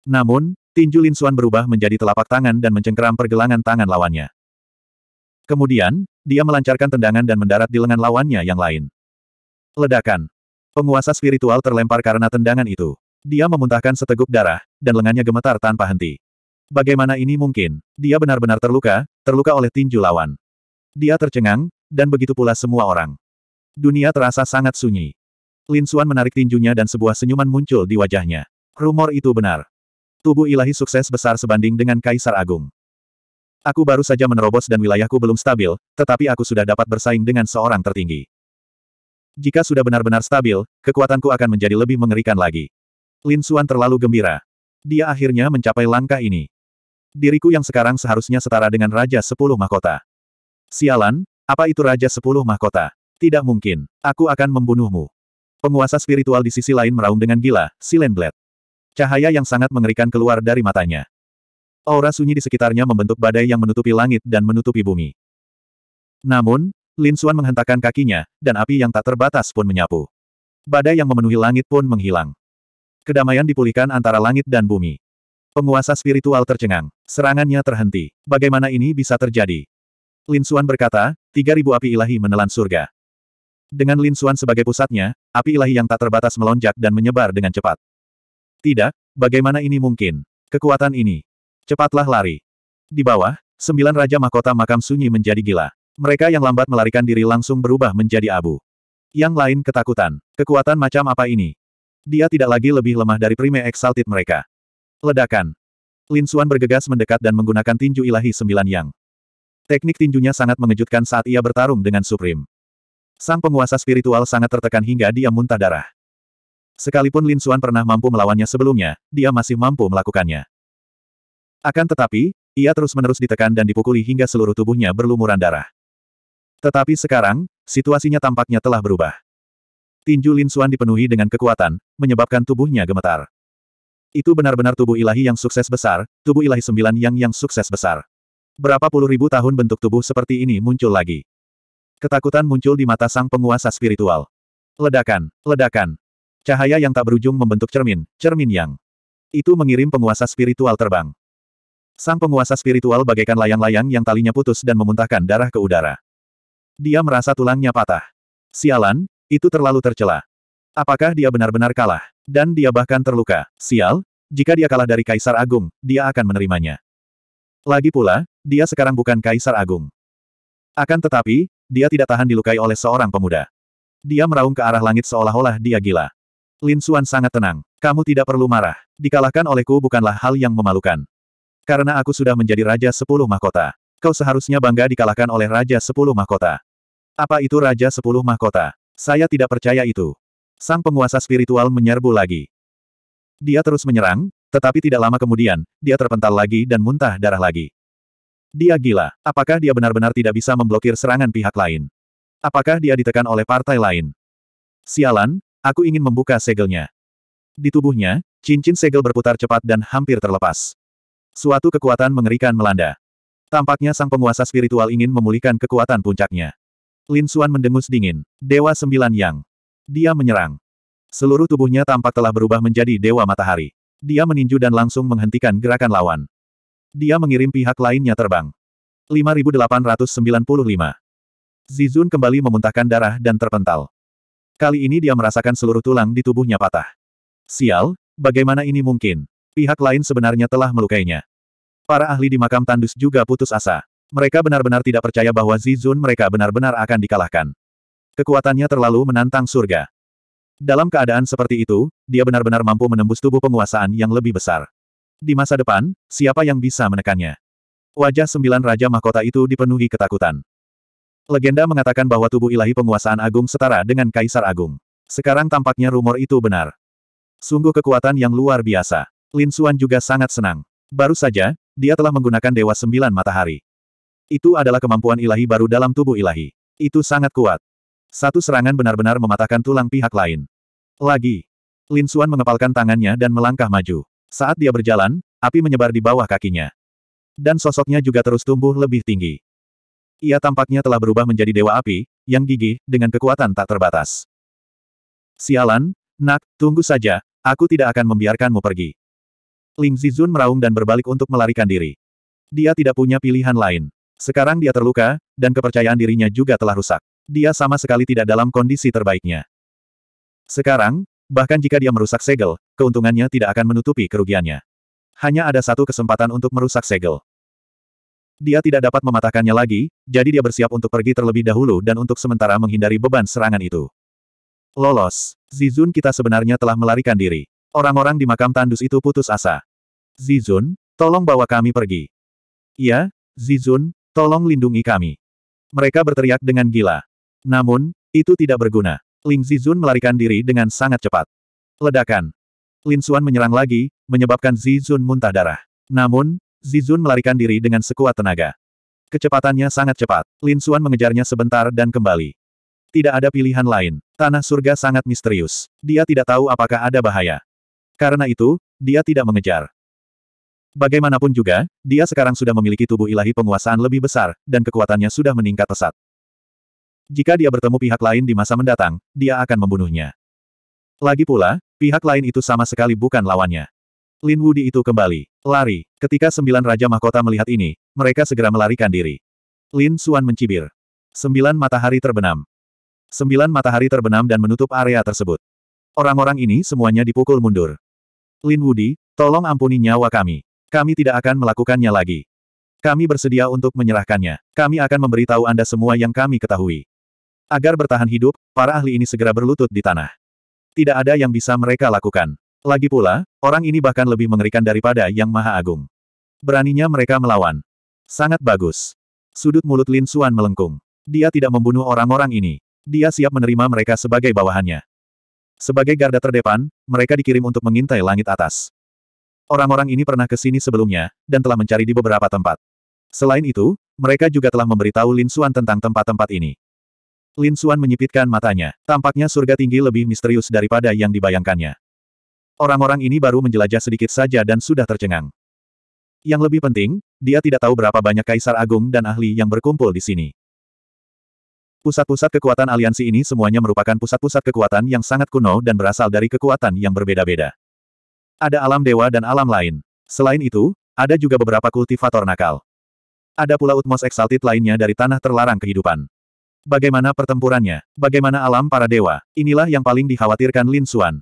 Namun, tinju Lin Suan berubah menjadi telapak tangan dan mencengkeram pergelangan tangan lawannya. Kemudian, dia melancarkan tendangan dan mendarat di lengan lawannya yang lain. Ledakan. Penguasa spiritual terlempar karena tendangan itu. Dia memuntahkan seteguk darah, dan lengannya gemetar tanpa henti. Bagaimana ini mungkin? Dia benar-benar terluka, terluka oleh tinju lawan. Dia tercengang, dan begitu pula semua orang. Dunia terasa sangat sunyi. Lin Xuan menarik tinjunya dan sebuah senyuman muncul di wajahnya. Rumor itu benar. Tubuh ilahi sukses besar sebanding dengan Kaisar Agung. Aku baru saja menerobos dan wilayahku belum stabil, tetapi aku sudah dapat bersaing dengan seorang tertinggi. Jika sudah benar-benar stabil, kekuatanku akan menjadi lebih mengerikan lagi. Lin Xuan terlalu gembira. Dia akhirnya mencapai langkah ini. Diriku yang sekarang seharusnya setara dengan Raja Sepuluh Mahkota. Sialan, apa itu Raja Sepuluh Mahkota? Tidak mungkin. Aku akan membunuhmu. Penguasa spiritual di sisi lain meraung dengan gila, Silent Blade. Cahaya yang sangat mengerikan keluar dari matanya. Aura sunyi di sekitarnya membentuk badai yang menutupi langit dan menutupi bumi. Namun, Lin Xuan menghentakkan kakinya, dan api yang tak terbatas pun menyapu. Badai yang memenuhi langit pun menghilang. Kedamaian dipulihkan antara langit dan bumi. Penguasa spiritual tercengang. Serangannya terhenti. Bagaimana ini bisa terjadi? Lin Suan berkata, 3000 api ilahi menelan surga. Dengan Lin Suan sebagai pusatnya, api ilahi yang tak terbatas melonjak dan menyebar dengan cepat. Tidak, bagaimana ini mungkin? Kekuatan ini. Cepatlah lari. Di bawah, sembilan raja mahkota makam sunyi menjadi gila. Mereka yang lambat melarikan diri langsung berubah menjadi abu. Yang lain ketakutan. Kekuatan macam apa ini? Dia tidak lagi lebih lemah dari prime exalted mereka. Ledakan. Lin Xuan bergegas mendekat dan menggunakan tinju ilahi sembilan yang. Teknik tinjunya sangat mengejutkan saat ia bertarung dengan Supreme. Sang penguasa spiritual sangat tertekan hingga dia muntah darah. Sekalipun Lin Xuan pernah mampu melawannya sebelumnya, dia masih mampu melakukannya. Akan tetapi, ia terus-menerus ditekan dan dipukuli hingga seluruh tubuhnya berlumuran darah. Tetapi sekarang, situasinya tampaknya telah berubah. Tinju Lin Xuan dipenuhi dengan kekuatan, menyebabkan tubuhnya gemetar. Itu benar-benar tubuh ilahi yang sukses besar, tubuh ilahi sembilan yang yang sukses besar. Berapa puluh ribu tahun bentuk tubuh seperti ini muncul lagi. Ketakutan muncul di mata sang penguasa spiritual. Ledakan, ledakan. Cahaya yang tak berujung membentuk cermin, cermin yang. Itu mengirim penguasa spiritual terbang. Sang penguasa spiritual bagaikan layang-layang yang talinya putus dan memuntahkan darah ke udara. Dia merasa tulangnya patah. Sialan, itu terlalu tercela. Apakah dia benar-benar kalah? Dan dia bahkan terluka. Sial, jika dia kalah dari Kaisar Agung, dia akan menerimanya. Lagi pula, dia sekarang bukan Kaisar Agung. Akan tetapi, dia tidak tahan dilukai oleh seorang pemuda. Dia meraung ke arah langit seolah-olah dia gila. Lin Xuan sangat tenang. Kamu tidak perlu marah. Dikalahkan olehku bukanlah hal yang memalukan. Karena aku sudah menjadi Raja Sepuluh Mahkota. Kau seharusnya bangga dikalahkan oleh Raja Sepuluh Mahkota. Apa itu Raja Sepuluh Mahkota? Saya tidak percaya itu. Sang penguasa spiritual menyerbu lagi. Dia terus menyerang, tetapi tidak lama kemudian, dia terpental lagi dan muntah darah lagi. Dia gila. Apakah dia benar-benar tidak bisa memblokir serangan pihak lain? Apakah dia ditekan oleh partai lain? Sialan, aku ingin membuka segelnya. Di tubuhnya, cincin segel berputar cepat dan hampir terlepas. Suatu kekuatan mengerikan melanda. Tampaknya sang penguasa spiritual ingin memulihkan kekuatan puncaknya. Lin Xuan mendengus dingin. Dewa Sembilan Yang. Dia menyerang. Seluruh tubuhnya tampak telah berubah menjadi Dewa Matahari. Dia meninju dan langsung menghentikan gerakan lawan. Dia mengirim pihak lainnya terbang. 5895. Zizun kembali memuntahkan darah dan terpental. Kali ini dia merasakan seluruh tulang di tubuhnya patah. Sial, bagaimana ini mungkin? Pihak lain sebenarnya telah melukainya. Para ahli di makam tandus juga putus asa. Mereka benar-benar tidak percaya bahwa Zizun mereka benar-benar akan dikalahkan. Kekuatannya terlalu menantang surga. Dalam keadaan seperti itu, dia benar-benar mampu menembus tubuh penguasaan yang lebih besar. Di masa depan, siapa yang bisa menekannya? Wajah sembilan raja mahkota itu dipenuhi ketakutan. Legenda mengatakan bahwa tubuh ilahi penguasaan agung setara dengan kaisar agung. Sekarang tampaknya rumor itu benar. Sungguh kekuatan yang luar biasa. Lin Xuan juga sangat senang. Baru saja, dia telah menggunakan Dewa Sembilan Matahari. Itu adalah kemampuan ilahi baru dalam tubuh ilahi. Itu sangat kuat. Satu serangan benar-benar mematahkan tulang pihak lain. Lagi. Lin Xuan mengepalkan tangannya dan melangkah maju. Saat dia berjalan, api menyebar di bawah kakinya. Dan sosoknya juga terus tumbuh lebih tinggi. Ia tampaknya telah berubah menjadi dewa api, yang gigih, dengan kekuatan tak terbatas. Sialan, nak, tunggu saja, aku tidak akan membiarkanmu pergi. Ling Zizun meraung dan berbalik untuk melarikan diri. Dia tidak punya pilihan lain. Sekarang dia terluka, dan kepercayaan dirinya juga telah rusak. Dia sama sekali tidak dalam kondisi terbaiknya. Sekarang, bahkan jika dia merusak segel, keuntungannya tidak akan menutupi kerugiannya. Hanya ada satu kesempatan untuk merusak segel. Dia tidak dapat mematahkannya lagi, jadi dia bersiap untuk pergi terlebih dahulu dan untuk sementara menghindari beban serangan itu. Lolos, Zizun kita sebenarnya telah melarikan diri. Orang-orang di makam tandus itu putus asa. Zizun, tolong bawa kami pergi. Iya, Zizun, tolong lindungi kami. Mereka berteriak dengan gila. Namun, itu tidak berguna. Ling Zizun melarikan diri dengan sangat cepat. Ledakan. Lin Xuan menyerang lagi, menyebabkan Zizun muntah darah. Namun, Zizun melarikan diri dengan sekuat tenaga. Kecepatannya sangat cepat. Lin Xuan mengejarnya sebentar dan kembali. Tidak ada pilihan lain. Tanah surga sangat misterius. Dia tidak tahu apakah ada bahaya. Karena itu, dia tidak mengejar. Bagaimanapun juga, dia sekarang sudah memiliki tubuh ilahi penguasaan lebih besar, dan kekuatannya sudah meningkat pesat. Jika dia bertemu pihak lain di masa mendatang, dia akan membunuhnya. Lagi pula, pihak lain itu sama sekali bukan lawannya. Lin Wudi itu kembali. Lari. Ketika sembilan Raja Mahkota melihat ini, mereka segera melarikan diri. Lin Suan mencibir. Sembilan matahari terbenam. Sembilan matahari terbenam dan menutup area tersebut. Orang-orang ini semuanya dipukul mundur. Lin Wudi, tolong ampuni nyawa kami. Kami tidak akan melakukannya lagi. Kami bersedia untuk menyerahkannya. Kami akan memberitahu Anda semua yang kami ketahui. Agar bertahan hidup, para ahli ini segera berlutut di tanah. Tidak ada yang bisa mereka lakukan. Lagi pula, orang ini bahkan lebih mengerikan daripada Yang Maha Agung. Beraninya mereka melawan. Sangat bagus. Sudut mulut Lin Suan melengkung. Dia tidak membunuh orang-orang ini. Dia siap menerima mereka sebagai bawahannya. Sebagai garda terdepan, mereka dikirim untuk mengintai langit atas. Orang-orang ini pernah ke sini sebelumnya, dan telah mencari di beberapa tempat. Selain itu, mereka juga telah memberitahu Lin Suan tentang tempat-tempat ini. Lin Xuan menyipitkan matanya. Tampaknya surga tinggi lebih misterius daripada yang dibayangkannya. Orang-orang ini baru menjelajah sedikit saja dan sudah tercengang. Yang lebih penting, dia tidak tahu berapa banyak kaisar agung dan ahli yang berkumpul di sini. Pusat-pusat kekuatan aliansi ini semuanya merupakan pusat-pusat kekuatan yang sangat kuno dan berasal dari kekuatan yang berbeda-beda. Ada alam dewa dan alam lain. Selain itu, ada juga beberapa kultivator nakal. Ada pula Utmos Exalted lainnya dari tanah terlarang kehidupan. Bagaimana pertempurannya? Bagaimana alam para dewa? Inilah yang paling dikhawatirkan Lin Xuan.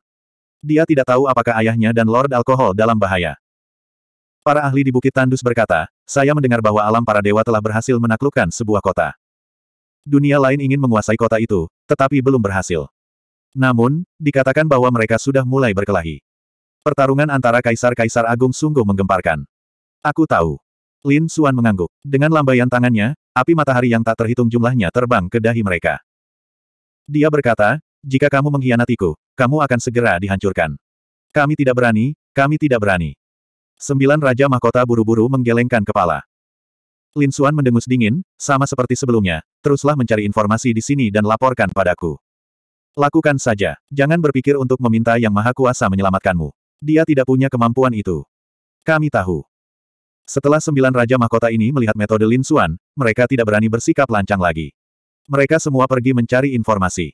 Dia tidak tahu apakah ayahnya dan Lord Alkohol dalam bahaya. Para ahli di Bukit Tandus berkata, saya mendengar bahwa alam para dewa telah berhasil menaklukkan sebuah kota. Dunia lain ingin menguasai kota itu, tetapi belum berhasil. Namun, dikatakan bahwa mereka sudah mulai berkelahi. Pertarungan antara kaisar-kaisar agung sungguh menggemparkan. Aku tahu. Lin Suan mengangguk. Dengan lambaian tangannya, api matahari yang tak terhitung jumlahnya terbang ke dahi mereka. Dia berkata, jika kamu mengkhianatiku, kamu akan segera dihancurkan. Kami tidak berani, kami tidak berani. Sembilan Raja Mahkota buru-buru menggelengkan kepala. Lin Suan mendengus dingin, sama seperti sebelumnya, teruslah mencari informasi di sini dan laporkan padaku. Lakukan saja, jangan berpikir untuk meminta Yang Maha Kuasa menyelamatkanmu. Dia tidak punya kemampuan itu. Kami tahu. Setelah sembilan Raja Mahkota ini melihat metode Lin Xuan, mereka tidak berani bersikap lancang lagi. Mereka semua pergi mencari informasi.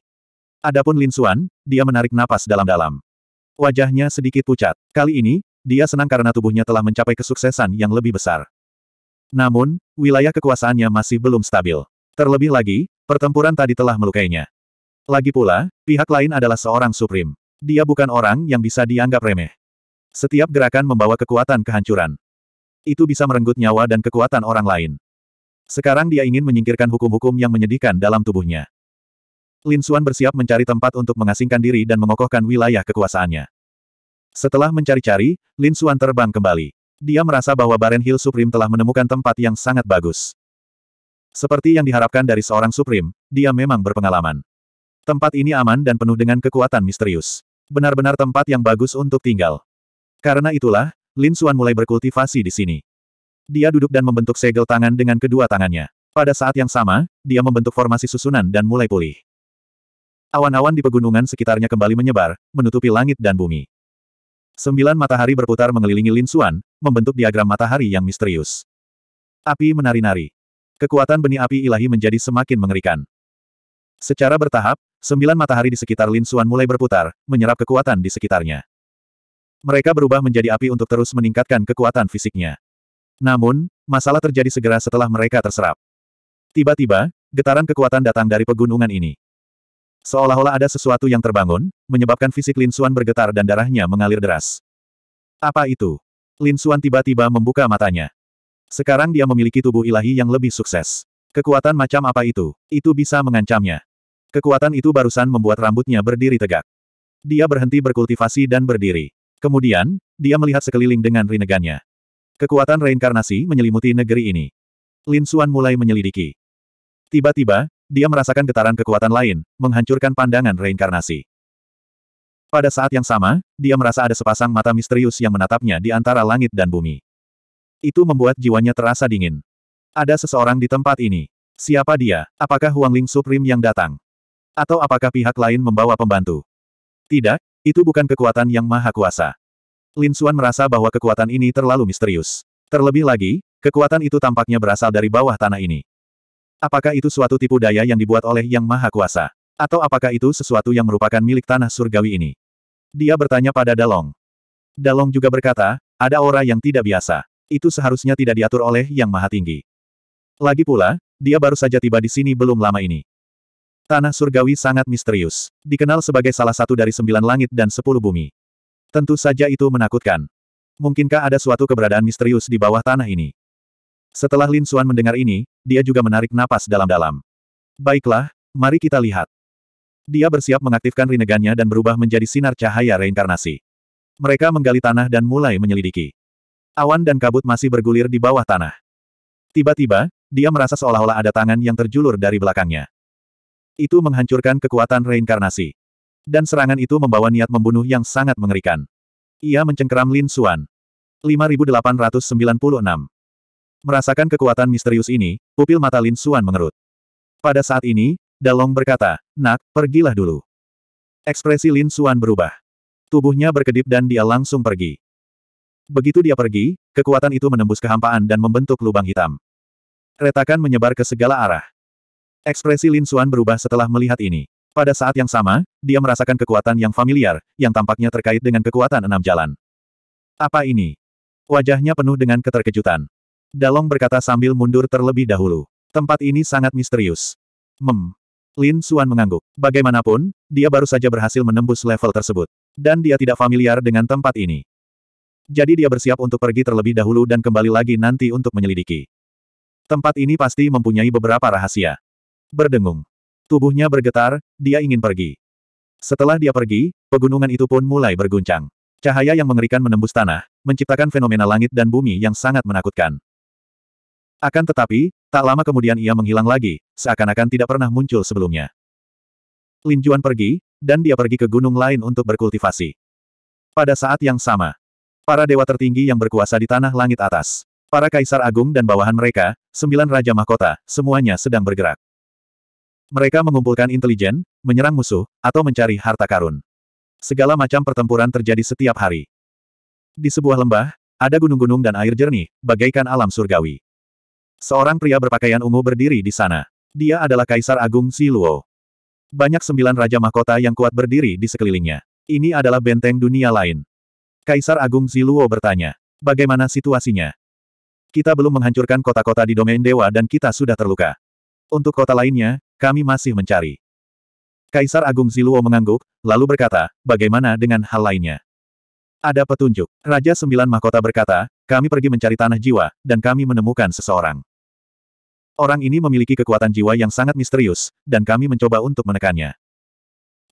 Adapun Lin Xuan, dia menarik napas dalam-dalam. Wajahnya sedikit pucat. Kali ini, dia senang karena tubuhnya telah mencapai kesuksesan yang lebih besar. Namun, wilayah kekuasaannya masih belum stabil. Terlebih lagi, pertempuran tadi telah melukainya. Lagi pula, pihak lain adalah seorang Supreme. Dia bukan orang yang bisa dianggap remeh. Setiap gerakan membawa kekuatan kehancuran itu bisa merenggut nyawa dan kekuatan orang lain. Sekarang dia ingin menyingkirkan hukum-hukum yang menyedihkan dalam tubuhnya. Lin Xuan bersiap mencari tempat untuk mengasingkan diri dan mengokohkan wilayah kekuasaannya. Setelah mencari-cari, Lin Xuan terbang kembali. Dia merasa bahwa Baren Hill Supreme telah menemukan tempat yang sangat bagus. Seperti yang diharapkan dari seorang Supreme, dia memang berpengalaman. Tempat ini aman dan penuh dengan kekuatan misterius. Benar-benar tempat yang bagus untuk tinggal. Karena itulah, Lin Xuan mulai berkultivasi di sini. Dia duduk dan membentuk segel tangan dengan kedua tangannya. Pada saat yang sama, dia membentuk formasi susunan dan mulai pulih. Awan-awan di pegunungan sekitarnya kembali menyebar, menutupi langit dan bumi. Sembilan matahari berputar mengelilingi Lin Xuan, membentuk diagram matahari yang misterius. Api menari-nari. Kekuatan benih api ilahi menjadi semakin mengerikan. Secara bertahap, sembilan matahari di sekitar Lin Xuan mulai berputar, menyerap kekuatan di sekitarnya. Mereka berubah menjadi api untuk terus meningkatkan kekuatan fisiknya. Namun, masalah terjadi segera setelah mereka terserap. Tiba-tiba, getaran kekuatan datang dari pegunungan ini. Seolah-olah ada sesuatu yang terbangun, menyebabkan fisik Lin Xuan bergetar dan darahnya mengalir deras. Apa itu? Lin Xuan tiba-tiba membuka matanya. Sekarang dia memiliki tubuh ilahi yang lebih sukses. Kekuatan macam apa itu? Itu bisa mengancamnya. Kekuatan itu barusan membuat rambutnya berdiri tegak. Dia berhenti berkultivasi dan berdiri. Kemudian, dia melihat sekeliling dengan rinegannya. Kekuatan reinkarnasi menyelimuti negeri ini. Lin Xuan mulai menyelidiki. Tiba-tiba, dia merasakan getaran kekuatan lain, menghancurkan pandangan reinkarnasi. Pada saat yang sama, dia merasa ada sepasang mata misterius yang menatapnya di antara langit dan bumi. Itu membuat jiwanya terasa dingin. Ada seseorang di tempat ini. Siapa dia? Apakah Huang Ling Supreme yang datang? Atau apakah pihak lain membawa pembantu? Tidak, itu bukan kekuatan yang maha kuasa. Lin Xuan merasa bahwa kekuatan ini terlalu misterius. Terlebih lagi, kekuatan itu tampaknya berasal dari bawah tanah ini. Apakah itu suatu tipu daya yang dibuat oleh yang maha kuasa? Atau apakah itu sesuatu yang merupakan milik tanah surgawi ini? Dia bertanya pada Dalong. Dalong juga berkata, ada aura yang tidak biasa. Itu seharusnya tidak diatur oleh yang maha tinggi. Lagi pula, dia baru saja tiba di sini belum lama ini. Tanah surgawi sangat misterius. Dikenal sebagai salah satu dari sembilan langit dan sepuluh bumi. Tentu saja itu menakutkan. Mungkinkah ada suatu keberadaan misterius di bawah tanah ini? Setelah Lin Xuan mendengar ini, dia juga menarik napas dalam-dalam. Baiklah, mari kita lihat. Dia bersiap mengaktifkan rinegannya dan berubah menjadi sinar cahaya reinkarnasi. Mereka menggali tanah dan mulai menyelidiki. Awan dan kabut masih bergulir di bawah tanah. Tiba-tiba, dia merasa seolah-olah ada tangan yang terjulur dari belakangnya. Itu menghancurkan kekuatan reinkarnasi. Dan serangan itu membawa niat membunuh yang sangat mengerikan. Ia mencengkeram Lin Xuan. 5896. Merasakan kekuatan misterius ini, pupil mata Lin Xuan mengerut. Pada saat ini, Dalong berkata, Nak, pergilah dulu. Ekspresi Lin Xuan berubah. Tubuhnya berkedip dan dia langsung pergi. Begitu dia pergi, kekuatan itu menembus kehampaan dan membentuk lubang hitam. Retakan menyebar ke segala arah. Ekspresi Lin Xuan berubah setelah melihat ini. Pada saat yang sama, dia merasakan kekuatan yang familiar, yang tampaknya terkait dengan kekuatan enam jalan. Apa ini? Wajahnya penuh dengan keterkejutan. Dalong berkata sambil mundur terlebih dahulu. Tempat ini sangat misterius. Mem. Lin Xuan mengangguk. Bagaimanapun, dia baru saja berhasil menembus level tersebut. Dan dia tidak familiar dengan tempat ini. Jadi dia bersiap untuk pergi terlebih dahulu dan kembali lagi nanti untuk menyelidiki. Tempat ini pasti mempunyai beberapa rahasia. Berdengung. Tubuhnya bergetar, dia ingin pergi. Setelah dia pergi, pegunungan itu pun mulai berguncang. Cahaya yang mengerikan menembus tanah, menciptakan fenomena langit dan bumi yang sangat menakutkan. Akan tetapi, tak lama kemudian ia menghilang lagi, seakan-akan tidak pernah muncul sebelumnya. Lin Juan pergi, dan dia pergi ke gunung lain untuk berkultivasi. Pada saat yang sama, para dewa tertinggi yang berkuasa di tanah langit atas, para kaisar agung dan bawahan mereka, sembilan raja mahkota, semuanya sedang bergerak. Mereka mengumpulkan intelijen, menyerang musuh, atau mencari harta karun. Segala macam pertempuran terjadi setiap hari. Di sebuah lembah, ada gunung-gunung dan air jernih, bagaikan alam surgawi. Seorang pria berpakaian ungu berdiri di sana. Dia adalah Kaisar Agung Ziluo. Banyak sembilan raja mahkota yang kuat berdiri di sekelilingnya. Ini adalah benteng dunia lain. Kaisar Agung Ziluo bertanya, bagaimana situasinya? Kita belum menghancurkan kota-kota di domain dewa dan kita sudah terluka. Untuk kota lainnya, kami masih mencari. Kaisar Agung Ziluo mengangguk, lalu berkata, bagaimana dengan hal lainnya? Ada petunjuk. Raja Sembilan Mahkota berkata, kami pergi mencari tanah jiwa, dan kami menemukan seseorang. Orang ini memiliki kekuatan jiwa yang sangat misterius, dan kami mencoba untuk menekannya.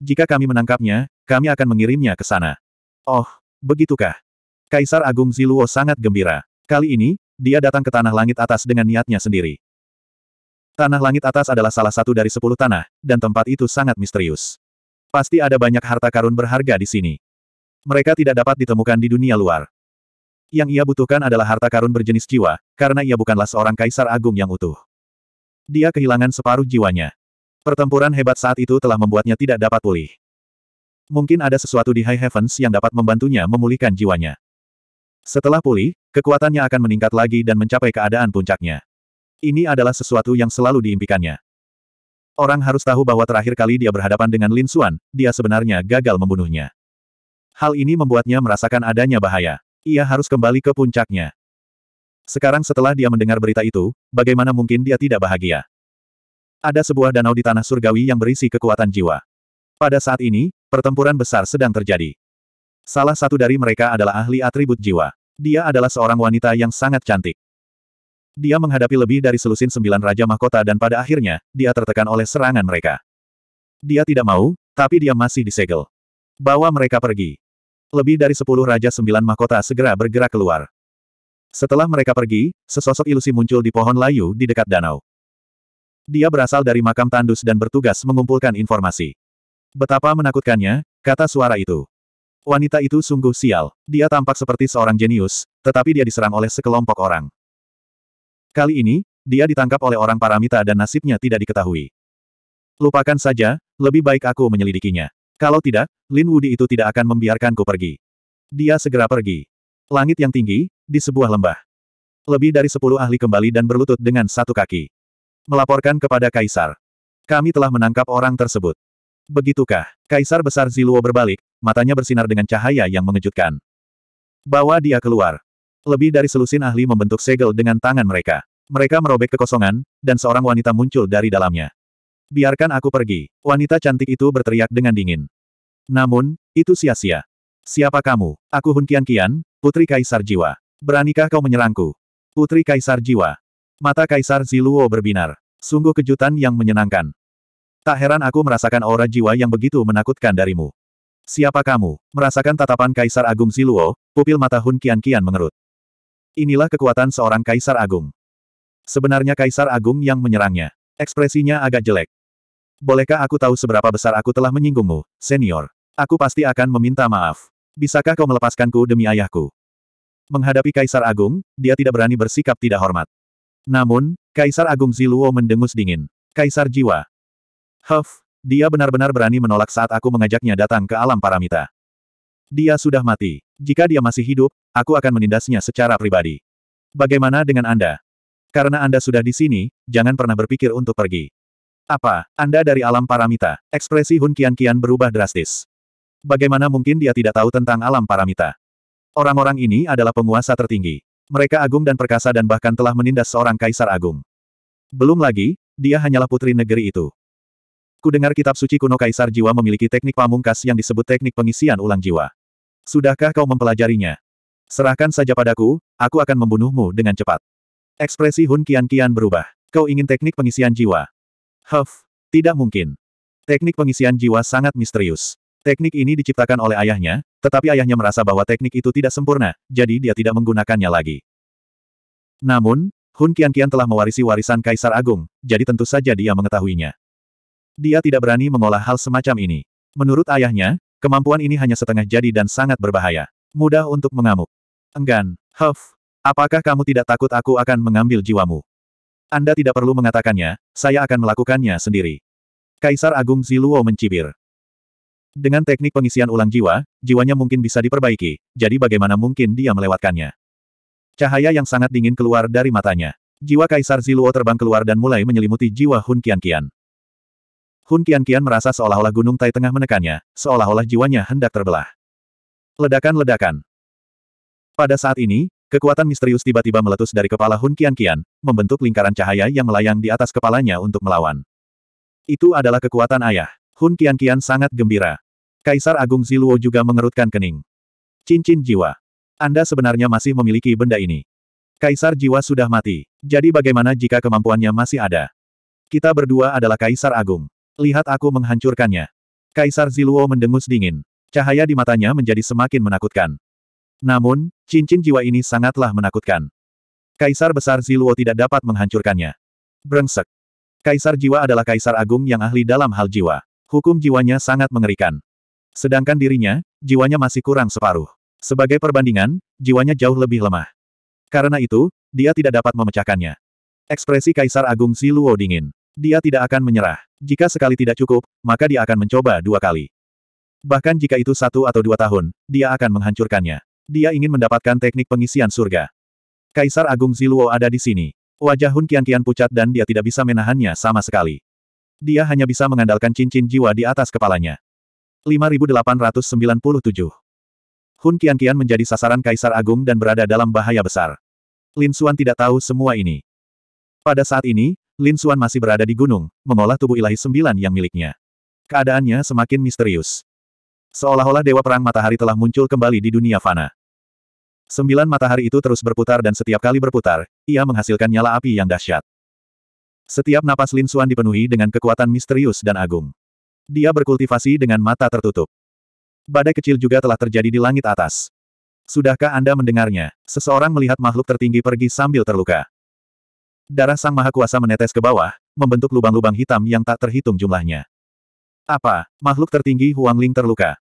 Jika kami menangkapnya, kami akan mengirimnya ke sana. Oh, begitukah? Kaisar Agung Ziluo sangat gembira. Kali ini, dia datang ke Tanah Langit atas dengan niatnya sendiri. Tanah langit atas adalah salah satu dari sepuluh tanah, dan tempat itu sangat misterius. Pasti ada banyak harta karun berharga di sini. Mereka tidak dapat ditemukan di dunia luar. Yang ia butuhkan adalah harta karun berjenis jiwa, karena ia bukanlah seorang kaisar agung yang utuh. Dia kehilangan separuh jiwanya. Pertempuran hebat saat itu telah membuatnya tidak dapat pulih. Mungkin ada sesuatu di High Heavens yang dapat membantunya memulihkan jiwanya. Setelah pulih, kekuatannya akan meningkat lagi dan mencapai keadaan puncaknya. Ini adalah sesuatu yang selalu diimpikannya. Orang harus tahu bahwa terakhir kali dia berhadapan dengan Lin Xuan, dia sebenarnya gagal membunuhnya. Hal ini membuatnya merasakan adanya bahaya. Ia harus kembali ke puncaknya. Sekarang setelah dia mendengar berita itu, bagaimana mungkin dia tidak bahagia? Ada sebuah danau di tanah surgawi yang berisi kekuatan jiwa. Pada saat ini, pertempuran besar sedang terjadi. Salah satu dari mereka adalah ahli atribut jiwa. Dia adalah seorang wanita yang sangat cantik. Dia menghadapi lebih dari selusin sembilan Raja Mahkota dan pada akhirnya, dia tertekan oleh serangan mereka. Dia tidak mau, tapi dia masih disegel. Bawa mereka pergi. Lebih dari sepuluh Raja Sembilan Mahkota segera bergerak keluar. Setelah mereka pergi, sesosok ilusi muncul di pohon layu di dekat danau. Dia berasal dari makam tandus dan bertugas mengumpulkan informasi. Betapa menakutkannya, kata suara itu. Wanita itu sungguh sial. Dia tampak seperti seorang jenius, tetapi dia diserang oleh sekelompok orang. Kali ini, dia ditangkap oleh orang paramita dan nasibnya tidak diketahui. Lupakan saja, lebih baik aku menyelidikinya. Kalau tidak, Lin Wudi itu tidak akan membiarkanku pergi. Dia segera pergi. Langit yang tinggi, di sebuah lembah. Lebih dari sepuluh ahli kembali dan berlutut dengan satu kaki. Melaporkan kepada Kaisar. Kami telah menangkap orang tersebut. Begitukah? Kaisar Besar Ziluo berbalik, matanya bersinar dengan cahaya yang mengejutkan. Bawa dia keluar. Lebih dari selusin ahli membentuk segel dengan tangan mereka. Mereka merobek kekosongan, dan seorang wanita muncul dari dalamnya. Biarkan aku pergi. Wanita cantik itu berteriak dengan dingin. Namun, itu sia-sia. Siapa kamu? Aku Hun Kian Qian, Putri Kaisar Jiwa. Beranikah kau menyerangku? Putri Kaisar Jiwa. Mata Kaisar Ziluo berbinar. Sungguh kejutan yang menyenangkan. Tak heran aku merasakan aura jiwa yang begitu menakutkan darimu. Siapa kamu? Merasakan tatapan Kaisar Agung Ziluo, pupil mata Hun Kian Qian mengerut. Inilah kekuatan seorang Kaisar Agung. Sebenarnya Kaisar Agung yang menyerangnya. Ekspresinya agak jelek. Bolehkah aku tahu seberapa besar aku telah menyinggungmu, senior? Aku pasti akan meminta maaf. Bisakah kau melepaskanku demi ayahku? Menghadapi Kaisar Agung, dia tidak berani bersikap tidak hormat. Namun, Kaisar Agung Ziluo mendengus dingin. Kaisar Jiwa. Huff, dia benar-benar berani menolak saat aku mengajaknya datang ke alam paramita. Dia sudah mati. Jika dia masih hidup, aku akan menindasnya secara pribadi. Bagaimana dengan Anda? Karena Anda sudah di sini, jangan pernah berpikir untuk pergi. Apa, Anda dari alam paramita? Ekspresi Hun Kian Kian berubah drastis. Bagaimana mungkin dia tidak tahu tentang alam paramita? Orang-orang ini adalah penguasa tertinggi. Mereka agung dan perkasa dan bahkan telah menindas seorang kaisar agung. Belum lagi, dia hanyalah putri negeri itu. Ku dengar kitab suci kuno Kaisar Jiwa memiliki teknik pamungkas yang disebut teknik pengisian ulang jiwa. Sudahkah kau mempelajarinya? Serahkan saja padaku, aku akan membunuhmu dengan cepat. Ekspresi Hun kian-kian berubah. Kau ingin teknik pengisian jiwa? Huff, tidak mungkin. Teknik pengisian jiwa sangat misterius. Teknik ini diciptakan oleh ayahnya, tetapi ayahnya merasa bahwa teknik itu tidak sempurna, jadi dia tidak menggunakannya lagi. Namun, Hun kian-kian telah mewarisi warisan Kaisar Agung, jadi tentu saja dia mengetahuinya. Dia tidak berani mengolah hal semacam ini. Menurut ayahnya, Kemampuan ini hanya setengah jadi dan sangat berbahaya. Mudah untuk mengamuk. Enggan. Huff. Apakah kamu tidak takut aku akan mengambil jiwamu? Anda tidak perlu mengatakannya, saya akan melakukannya sendiri. Kaisar Agung Ziluo mencibir. Dengan teknik pengisian ulang jiwa, jiwanya mungkin bisa diperbaiki, jadi bagaimana mungkin dia melewatkannya. Cahaya yang sangat dingin keluar dari matanya. Jiwa Kaisar Ziluo terbang keluar dan mulai menyelimuti jiwa Hun Kian Kian. Hun Kian-Kian merasa seolah-olah gunung Tai tengah menekannya, seolah-olah jiwanya hendak terbelah. Ledakan-ledakan. Pada saat ini, kekuatan misterius tiba-tiba meletus dari kepala Hun Kian-Kian, membentuk lingkaran cahaya yang melayang di atas kepalanya untuk melawan. Itu adalah kekuatan ayah. Hun Kian-Kian sangat gembira. Kaisar Agung Ziluo juga mengerutkan kening. Cincin jiwa. Anda sebenarnya masih memiliki benda ini. Kaisar jiwa sudah mati. Jadi bagaimana jika kemampuannya masih ada? Kita berdua adalah Kaisar Agung. Lihat aku menghancurkannya. Kaisar Ziluo mendengus dingin. Cahaya di matanya menjadi semakin menakutkan. Namun, cincin jiwa ini sangatlah menakutkan. Kaisar besar Ziluo tidak dapat menghancurkannya. Brengsek. Kaisar jiwa adalah kaisar agung yang ahli dalam hal jiwa. Hukum jiwanya sangat mengerikan. Sedangkan dirinya, jiwanya masih kurang separuh. Sebagai perbandingan, jiwanya jauh lebih lemah. Karena itu, dia tidak dapat memecahkannya. Ekspresi Kaisar Agung Ziluo dingin. Dia tidak akan menyerah. Jika sekali tidak cukup, maka dia akan mencoba dua kali. Bahkan jika itu satu atau dua tahun, dia akan menghancurkannya. Dia ingin mendapatkan teknik pengisian surga. Kaisar Agung Ziluo ada di sini. Wajah Hun kian-kian pucat dan dia tidak bisa menahannya sama sekali. Dia hanya bisa mengandalkan cincin jiwa di atas kepalanya. 5897 Hun kian-kian menjadi sasaran Kaisar Agung dan berada dalam bahaya besar. Lin Suan tidak tahu semua ini. Pada saat ini, Lin Xuan masih berada di gunung, mengolah tubuh ilahi sembilan yang miliknya. Keadaannya semakin misterius. Seolah-olah Dewa Perang Matahari telah muncul kembali di dunia fana. Sembilan matahari itu terus berputar dan setiap kali berputar, ia menghasilkan nyala api yang dahsyat. Setiap napas Lin Xuan dipenuhi dengan kekuatan misterius dan agung. Dia berkultivasi dengan mata tertutup. Badai kecil juga telah terjadi di langit atas. Sudahkah Anda mendengarnya? Seseorang melihat makhluk tertinggi pergi sambil terluka. Darah Sang Maha Kuasa menetes ke bawah, membentuk lubang-lubang hitam yang tak terhitung jumlahnya. Apa, makhluk tertinggi Huang Ling terluka?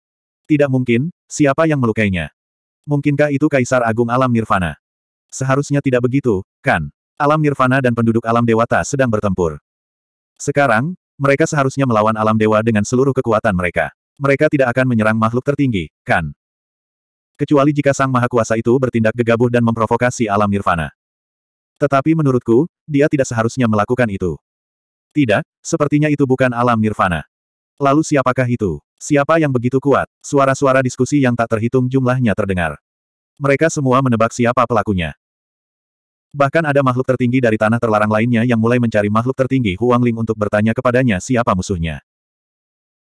Tidak mungkin, siapa yang melukainya? Mungkinkah itu Kaisar Agung Alam Nirvana? Seharusnya tidak begitu, kan? Alam Nirvana dan penduduk alam dewata sedang bertempur. Sekarang, mereka seharusnya melawan alam dewa dengan seluruh kekuatan mereka. Mereka tidak akan menyerang makhluk tertinggi, kan? Kecuali jika Sang Maha Kuasa itu bertindak gegabah dan memprovokasi alam Nirvana. Tetapi menurutku, dia tidak seharusnya melakukan itu. Tidak, sepertinya itu bukan alam nirvana. Lalu siapakah itu? Siapa yang begitu kuat? Suara-suara diskusi yang tak terhitung jumlahnya terdengar. Mereka semua menebak siapa pelakunya. Bahkan ada makhluk tertinggi dari tanah terlarang lainnya yang mulai mencari makhluk tertinggi Huang Ling untuk bertanya kepadanya siapa musuhnya.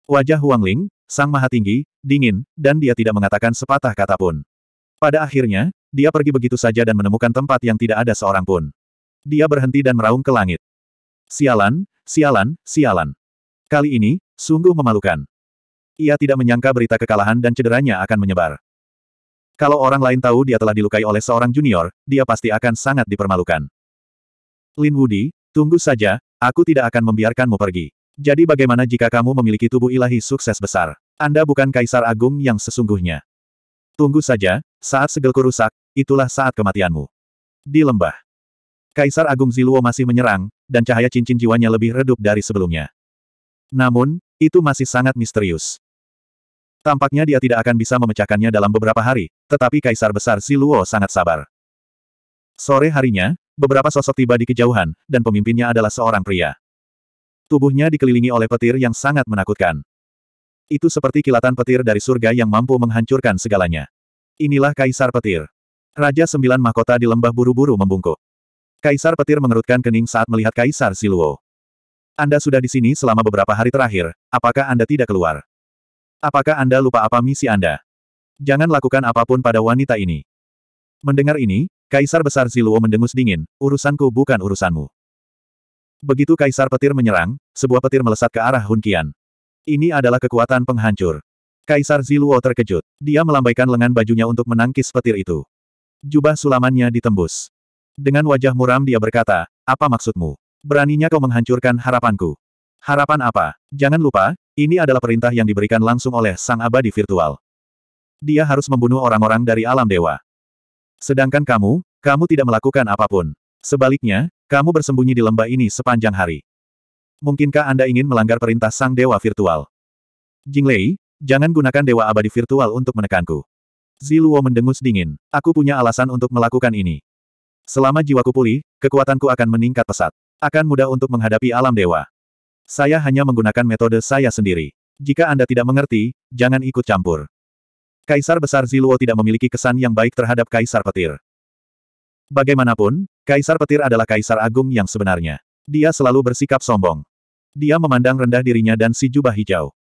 Wajah Huang Ling, sang maha tinggi, dingin, dan dia tidak mengatakan sepatah kata pun. Pada akhirnya, dia pergi begitu saja dan menemukan tempat yang tidak ada seorang pun. Dia berhenti dan meraung ke langit. Sialan, sialan, sialan. Kali ini, sungguh memalukan. Ia tidak menyangka berita kekalahan dan cederanya akan menyebar. Kalau orang lain tahu dia telah dilukai oleh seorang junior, dia pasti akan sangat dipermalukan. Lin Woody, tunggu saja, aku tidak akan membiarkanmu pergi. Jadi bagaimana jika kamu memiliki tubuh ilahi sukses besar? Anda bukan kaisar agung yang sesungguhnya. Tunggu saja, saat segelku rusak, itulah saat kematianmu. Di lembah. Kaisar Agung Ziluo masih menyerang, dan cahaya cincin jiwanya lebih redup dari sebelumnya. Namun, itu masih sangat misterius. Tampaknya dia tidak akan bisa memecahkannya dalam beberapa hari, tetapi Kaisar Besar Ziluo sangat sabar. Sore harinya, beberapa sosok tiba di kejauhan, dan pemimpinnya adalah seorang pria. Tubuhnya dikelilingi oleh petir yang sangat menakutkan. Itu seperti kilatan petir dari surga yang mampu menghancurkan segalanya. Inilah Kaisar Petir. Raja Sembilan Mahkota di lembah buru-buru membungkuk. Kaisar Petir mengerutkan kening saat melihat Kaisar Siluo. Anda sudah di sini selama beberapa hari terakhir, apakah Anda tidak keluar? Apakah Anda lupa apa misi Anda? Jangan lakukan apapun pada wanita ini. Mendengar ini, Kaisar Besar Siluo mendengus dingin, urusanku bukan urusanmu. Begitu Kaisar Petir menyerang, sebuah petir melesat ke arah Hunkian. Ini adalah kekuatan penghancur. Kaisar Ziluo terkejut. Dia melambaikan lengan bajunya untuk menangkis petir itu. Jubah sulamannya ditembus. Dengan wajah muram dia berkata, apa maksudmu? Beraninya kau menghancurkan harapanku. Harapan apa? Jangan lupa, ini adalah perintah yang diberikan langsung oleh sang abadi virtual. Dia harus membunuh orang-orang dari alam dewa. Sedangkan kamu, kamu tidak melakukan apapun. Sebaliknya, kamu bersembunyi di lembah ini sepanjang hari. Mungkinkah Anda ingin melanggar perintah sang dewa virtual? Jinglei, Jangan gunakan dewa abadi virtual untuk menekanku. Ziluo mendengus dingin. Aku punya alasan untuk melakukan ini. Selama jiwaku pulih, kekuatanku akan meningkat pesat. Akan mudah untuk menghadapi alam dewa. Saya hanya menggunakan metode saya sendiri. Jika Anda tidak mengerti, jangan ikut campur. Kaisar Besar Ziluo tidak memiliki kesan yang baik terhadap Kaisar Petir. Bagaimanapun, Kaisar Petir adalah Kaisar Agung yang sebenarnya. Dia selalu bersikap sombong. Dia memandang rendah dirinya dan si jubah hijau.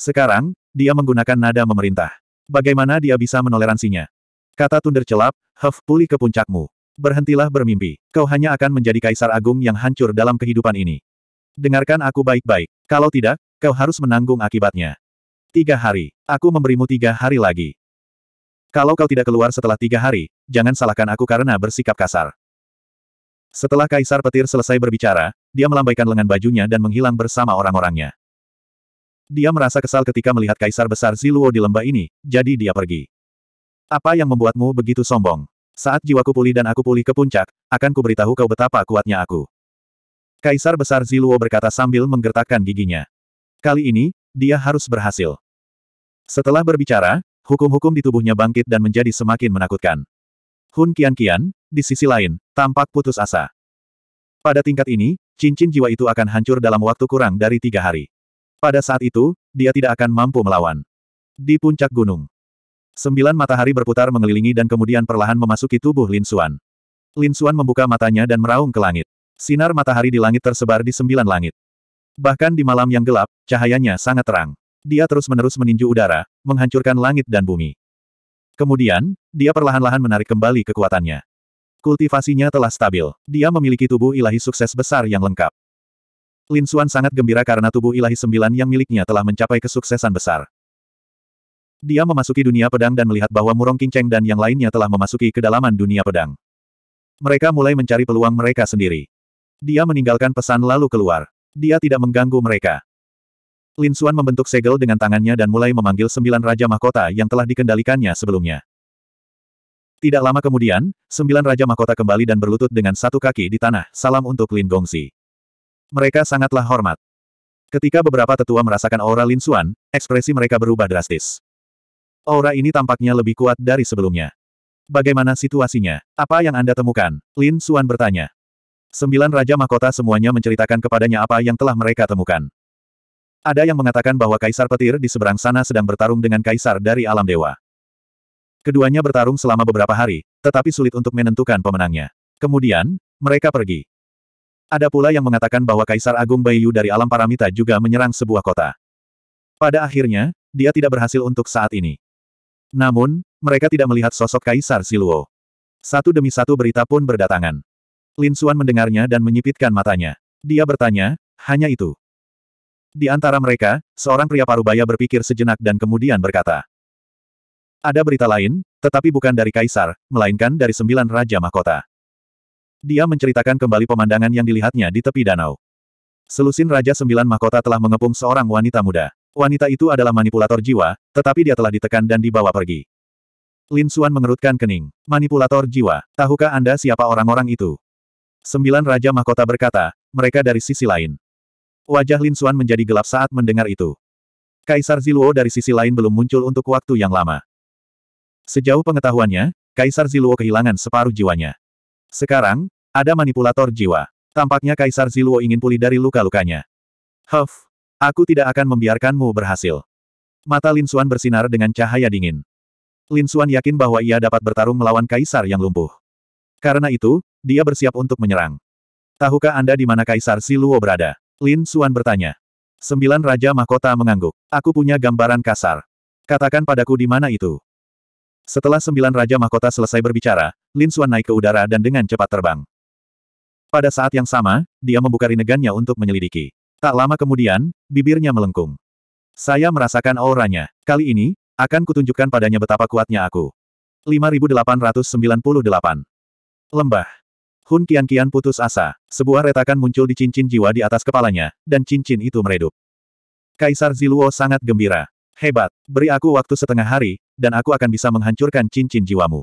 Sekarang, dia menggunakan nada memerintah. Bagaimana dia bisa menoleransinya? Kata Tunder celap, Huff, pulih ke puncakmu. Berhentilah bermimpi. Kau hanya akan menjadi kaisar agung yang hancur dalam kehidupan ini. Dengarkan aku baik-baik. Kalau tidak, kau harus menanggung akibatnya. Tiga hari. Aku memberimu tiga hari lagi. Kalau kau tidak keluar setelah tiga hari, jangan salahkan aku karena bersikap kasar. Setelah Kaisar Petir selesai berbicara, dia melambaikan lengan bajunya dan menghilang bersama orang-orangnya. Dia merasa kesal ketika melihat kaisar besar Ziluo di lembah ini, jadi dia pergi. Apa yang membuatmu begitu sombong? Saat jiwaku pulih dan aku pulih ke puncak, akan kuberitahu kau betapa kuatnya aku. Kaisar besar Ziluo berkata sambil menggertakkan giginya. Kali ini, dia harus berhasil. Setelah berbicara, hukum-hukum di tubuhnya bangkit dan menjadi semakin menakutkan. Hun Kian-Kian, di sisi lain, tampak putus asa. Pada tingkat ini, cincin jiwa itu akan hancur dalam waktu kurang dari tiga hari. Pada saat itu, dia tidak akan mampu melawan. Di puncak gunung. Sembilan matahari berputar mengelilingi dan kemudian perlahan memasuki tubuh Lin Xuan. Lin Xuan membuka matanya dan meraung ke langit. Sinar matahari di langit tersebar di sembilan langit. Bahkan di malam yang gelap, cahayanya sangat terang. Dia terus-menerus meninju udara, menghancurkan langit dan bumi. Kemudian, dia perlahan-lahan menarik kembali kekuatannya. Kultivasinya telah stabil. Dia memiliki tubuh ilahi sukses besar yang lengkap. Lin Xuan sangat gembira karena tubuh ilahi sembilan yang miliknya telah mencapai kesuksesan besar. Dia memasuki dunia pedang dan melihat bahwa Murong Qingcheng dan yang lainnya telah memasuki kedalaman dunia pedang. Mereka mulai mencari peluang mereka sendiri. Dia meninggalkan pesan lalu keluar. Dia tidak mengganggu mereka. Lin Xuan membentuk segel dengan tangannya dan mulai memanggil sembilan Raja Mahkota yang telah dikendalikannya sebelumnya. Tidak lama kemudian, sembilan Raja Mahkota kembali dan berlutut dengan satu kaki di tanah, salam untuk Lin Gongzi. Mereka sangatlah hormat. Ketika beberapa tetua merasakan aura Lin Xuan, ekspresi mereka berubah drastis. Aura ini tampaknya lebih kuat dari sebelumnya. Bagaimana situasinya? Apa yang Anda temukan? Lin Xuan bertanya. Sembilan Raja Mahkota semuanya menceritakan kepadanya apa yang telah mereka temukan. Ada yang mengatakan bahwa Kaisar Petir di seberang sana sedang bertarung dengan Kaisar dari Alam Dewa. Keduanya bertarung selama beberapa hari, tetapi sulit untuk menentukan pemenangnya. Kemudian, mereka pergi. Ada pula yang mengatakan bahwa Kaisar Agung Bayu dari alam paramita juga menyerang sebuah kota. Pada akhirnya, dia tidak berhasil untuk saat ini. Namun, mereka tidak melihat sosok Kaisar Siluo. Satu demi satu berita pun berdatangan. Lin Suan mendengarnya dan menyipitkan matanya. Dia bertanya, hanya itu. Di antara mereka, seorang pria parubaya berpikir sejenak dan kemudian berkata. Ada berita lain, tetapi bukan dari kaisar, melainkan dari sembilan raja mahkota. Dia menceritakan kembali pemandangan yang dilihatnya di tepi danau. Selusin Raja Sembilan Mahkota telah mengepung seorang wanita muda. Wanita itu adalah manipulator jiwa, tetapi dia telah ditekan dan dibawa pergi. Lin Xuan mengerutkan kening. Manipulator jiwa, tahukah Anda siapa orang-orang itu? Sembilan Raja Mahkota berkata, mereka dari sisi lain. Wajah Lin Xuan menjadi gelap saat mendengar itu. Kaisar Ziluo dari sisi lain belum muncul untuk waktu yang lama. Sejauh pengetahuannya, Kaisar Ziluo kehilangan separuh jiwanya. Sekarang, ada manipulator jiwa. Tampaknya Kaisar Ziluo ingin pulih dari luka-lukanya. Huff, aku tidak akan membiarkanmu berhasil. Mata Lin Xuan bersinar dengan cahaya dingin. Lin Xuan yakin bahwa ia dapat bertarung melawan Kaisar yang lumpuh. Karena itu, dia bersiap untuk menyerang. Tahukah Anda di mana Kaisar Siluo berada? Lin Xuan bertanya. Sembilan Raja Mahkota mengangguk. Aku punya gambaran kasar. Katakan padaku di mana itu. Setelah sembilan Raja Mahkota selesai berbicara, Lin Xuan naik ke udara dan dengan cepat terbang. Pada saat yang sama, dia membuka rinegannya untuk menyelidiki. Tak lama kemudian, bibirnya melengkung. Saya merasakan auranya. Kali ini, akan kutunjukkan padanya betapa kuatnya aku. 5898 Lembah Hun kian-kian putus asa. Sebuah retakan muncul di cincin jiwa di atas kepalanya, dan cincin itu meredup. Kaisar Ziluo sangat gembira. Hebat, beri aku waktu setengah hari, dan aku akan bisa menghancurkan cincin jiwamu.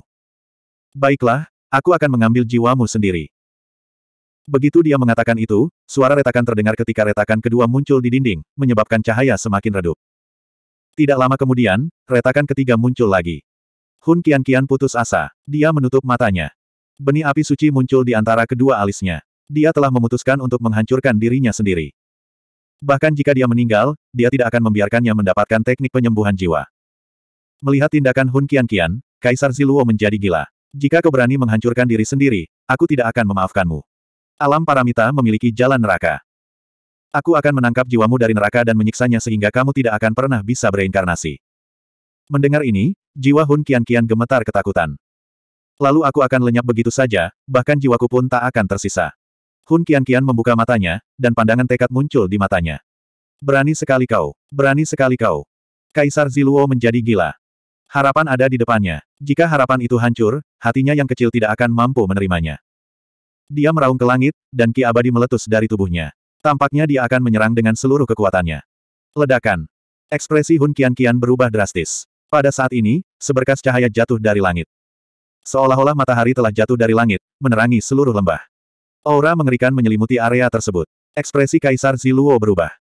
Baiklah, aku akan mengambil jiwamu sendiri. Begitu dia mengatakan itu, suara retakan terdengar ketika retakan kedua muncul di dinding, menyebabkan cahaya semakin redup. Tidak lama kemudian, retakan ketiga muncul lagi. Hun kian-kian putus asa. Dia menutup matanya. Benih api suci muncul di antara kedua alisnya. Dia telah memutuskan untuk menghancurkan dirinya sendiri. Bahkan jika dia meninggal, dia tidak akan membiarkannya mendapatkan teknik penyembuhan jiwa. Melihat tindakan Hun Kian, Kaisar Ziluo menjadi gila. Jika kau berani menghancurkan diri sendiri, aku tidak akan memaafkanmu. Alam Paramita memiliki jalan neraka. Aku akan menangkap jiwamu dari neraka dan menyiksanya sehingga kamu tidak akan pernah bisa bereinkarnasi. Mendengar ini, jiwa Hun Kian gemetar ketakutan. Lalu aku akan lenyap begitu saja, bahkan jiwaku pun tak akan tersisa. Hun Kian-Kian membuka matanya, dan pandangan tekad muncul di matanya. Berani sekali kau, berani sekali kau. Kaisar Ziluo menjadi gila. Harapan ada di depannya. Jika harapan itu hancur, hatinya yang kecil tidak akan mampu menerimanya. Dia meraung ke langit, dan ki abadi meletus dari tubuhnya. Tampaknya dia akan menyerang dengan seluruh kekuatannya. Ledakan. Ekspresi Hun Kian-Kian berubah drastis. Pada saat ini, seberkas cahaya jatuh dari langit. Seolah-olah matahari telah jatuh dari langit, menerangi seluruh lembah. Aura mengerikan menyelimuti area tersebut. Ekspresi Kaisar Ziluo berubah.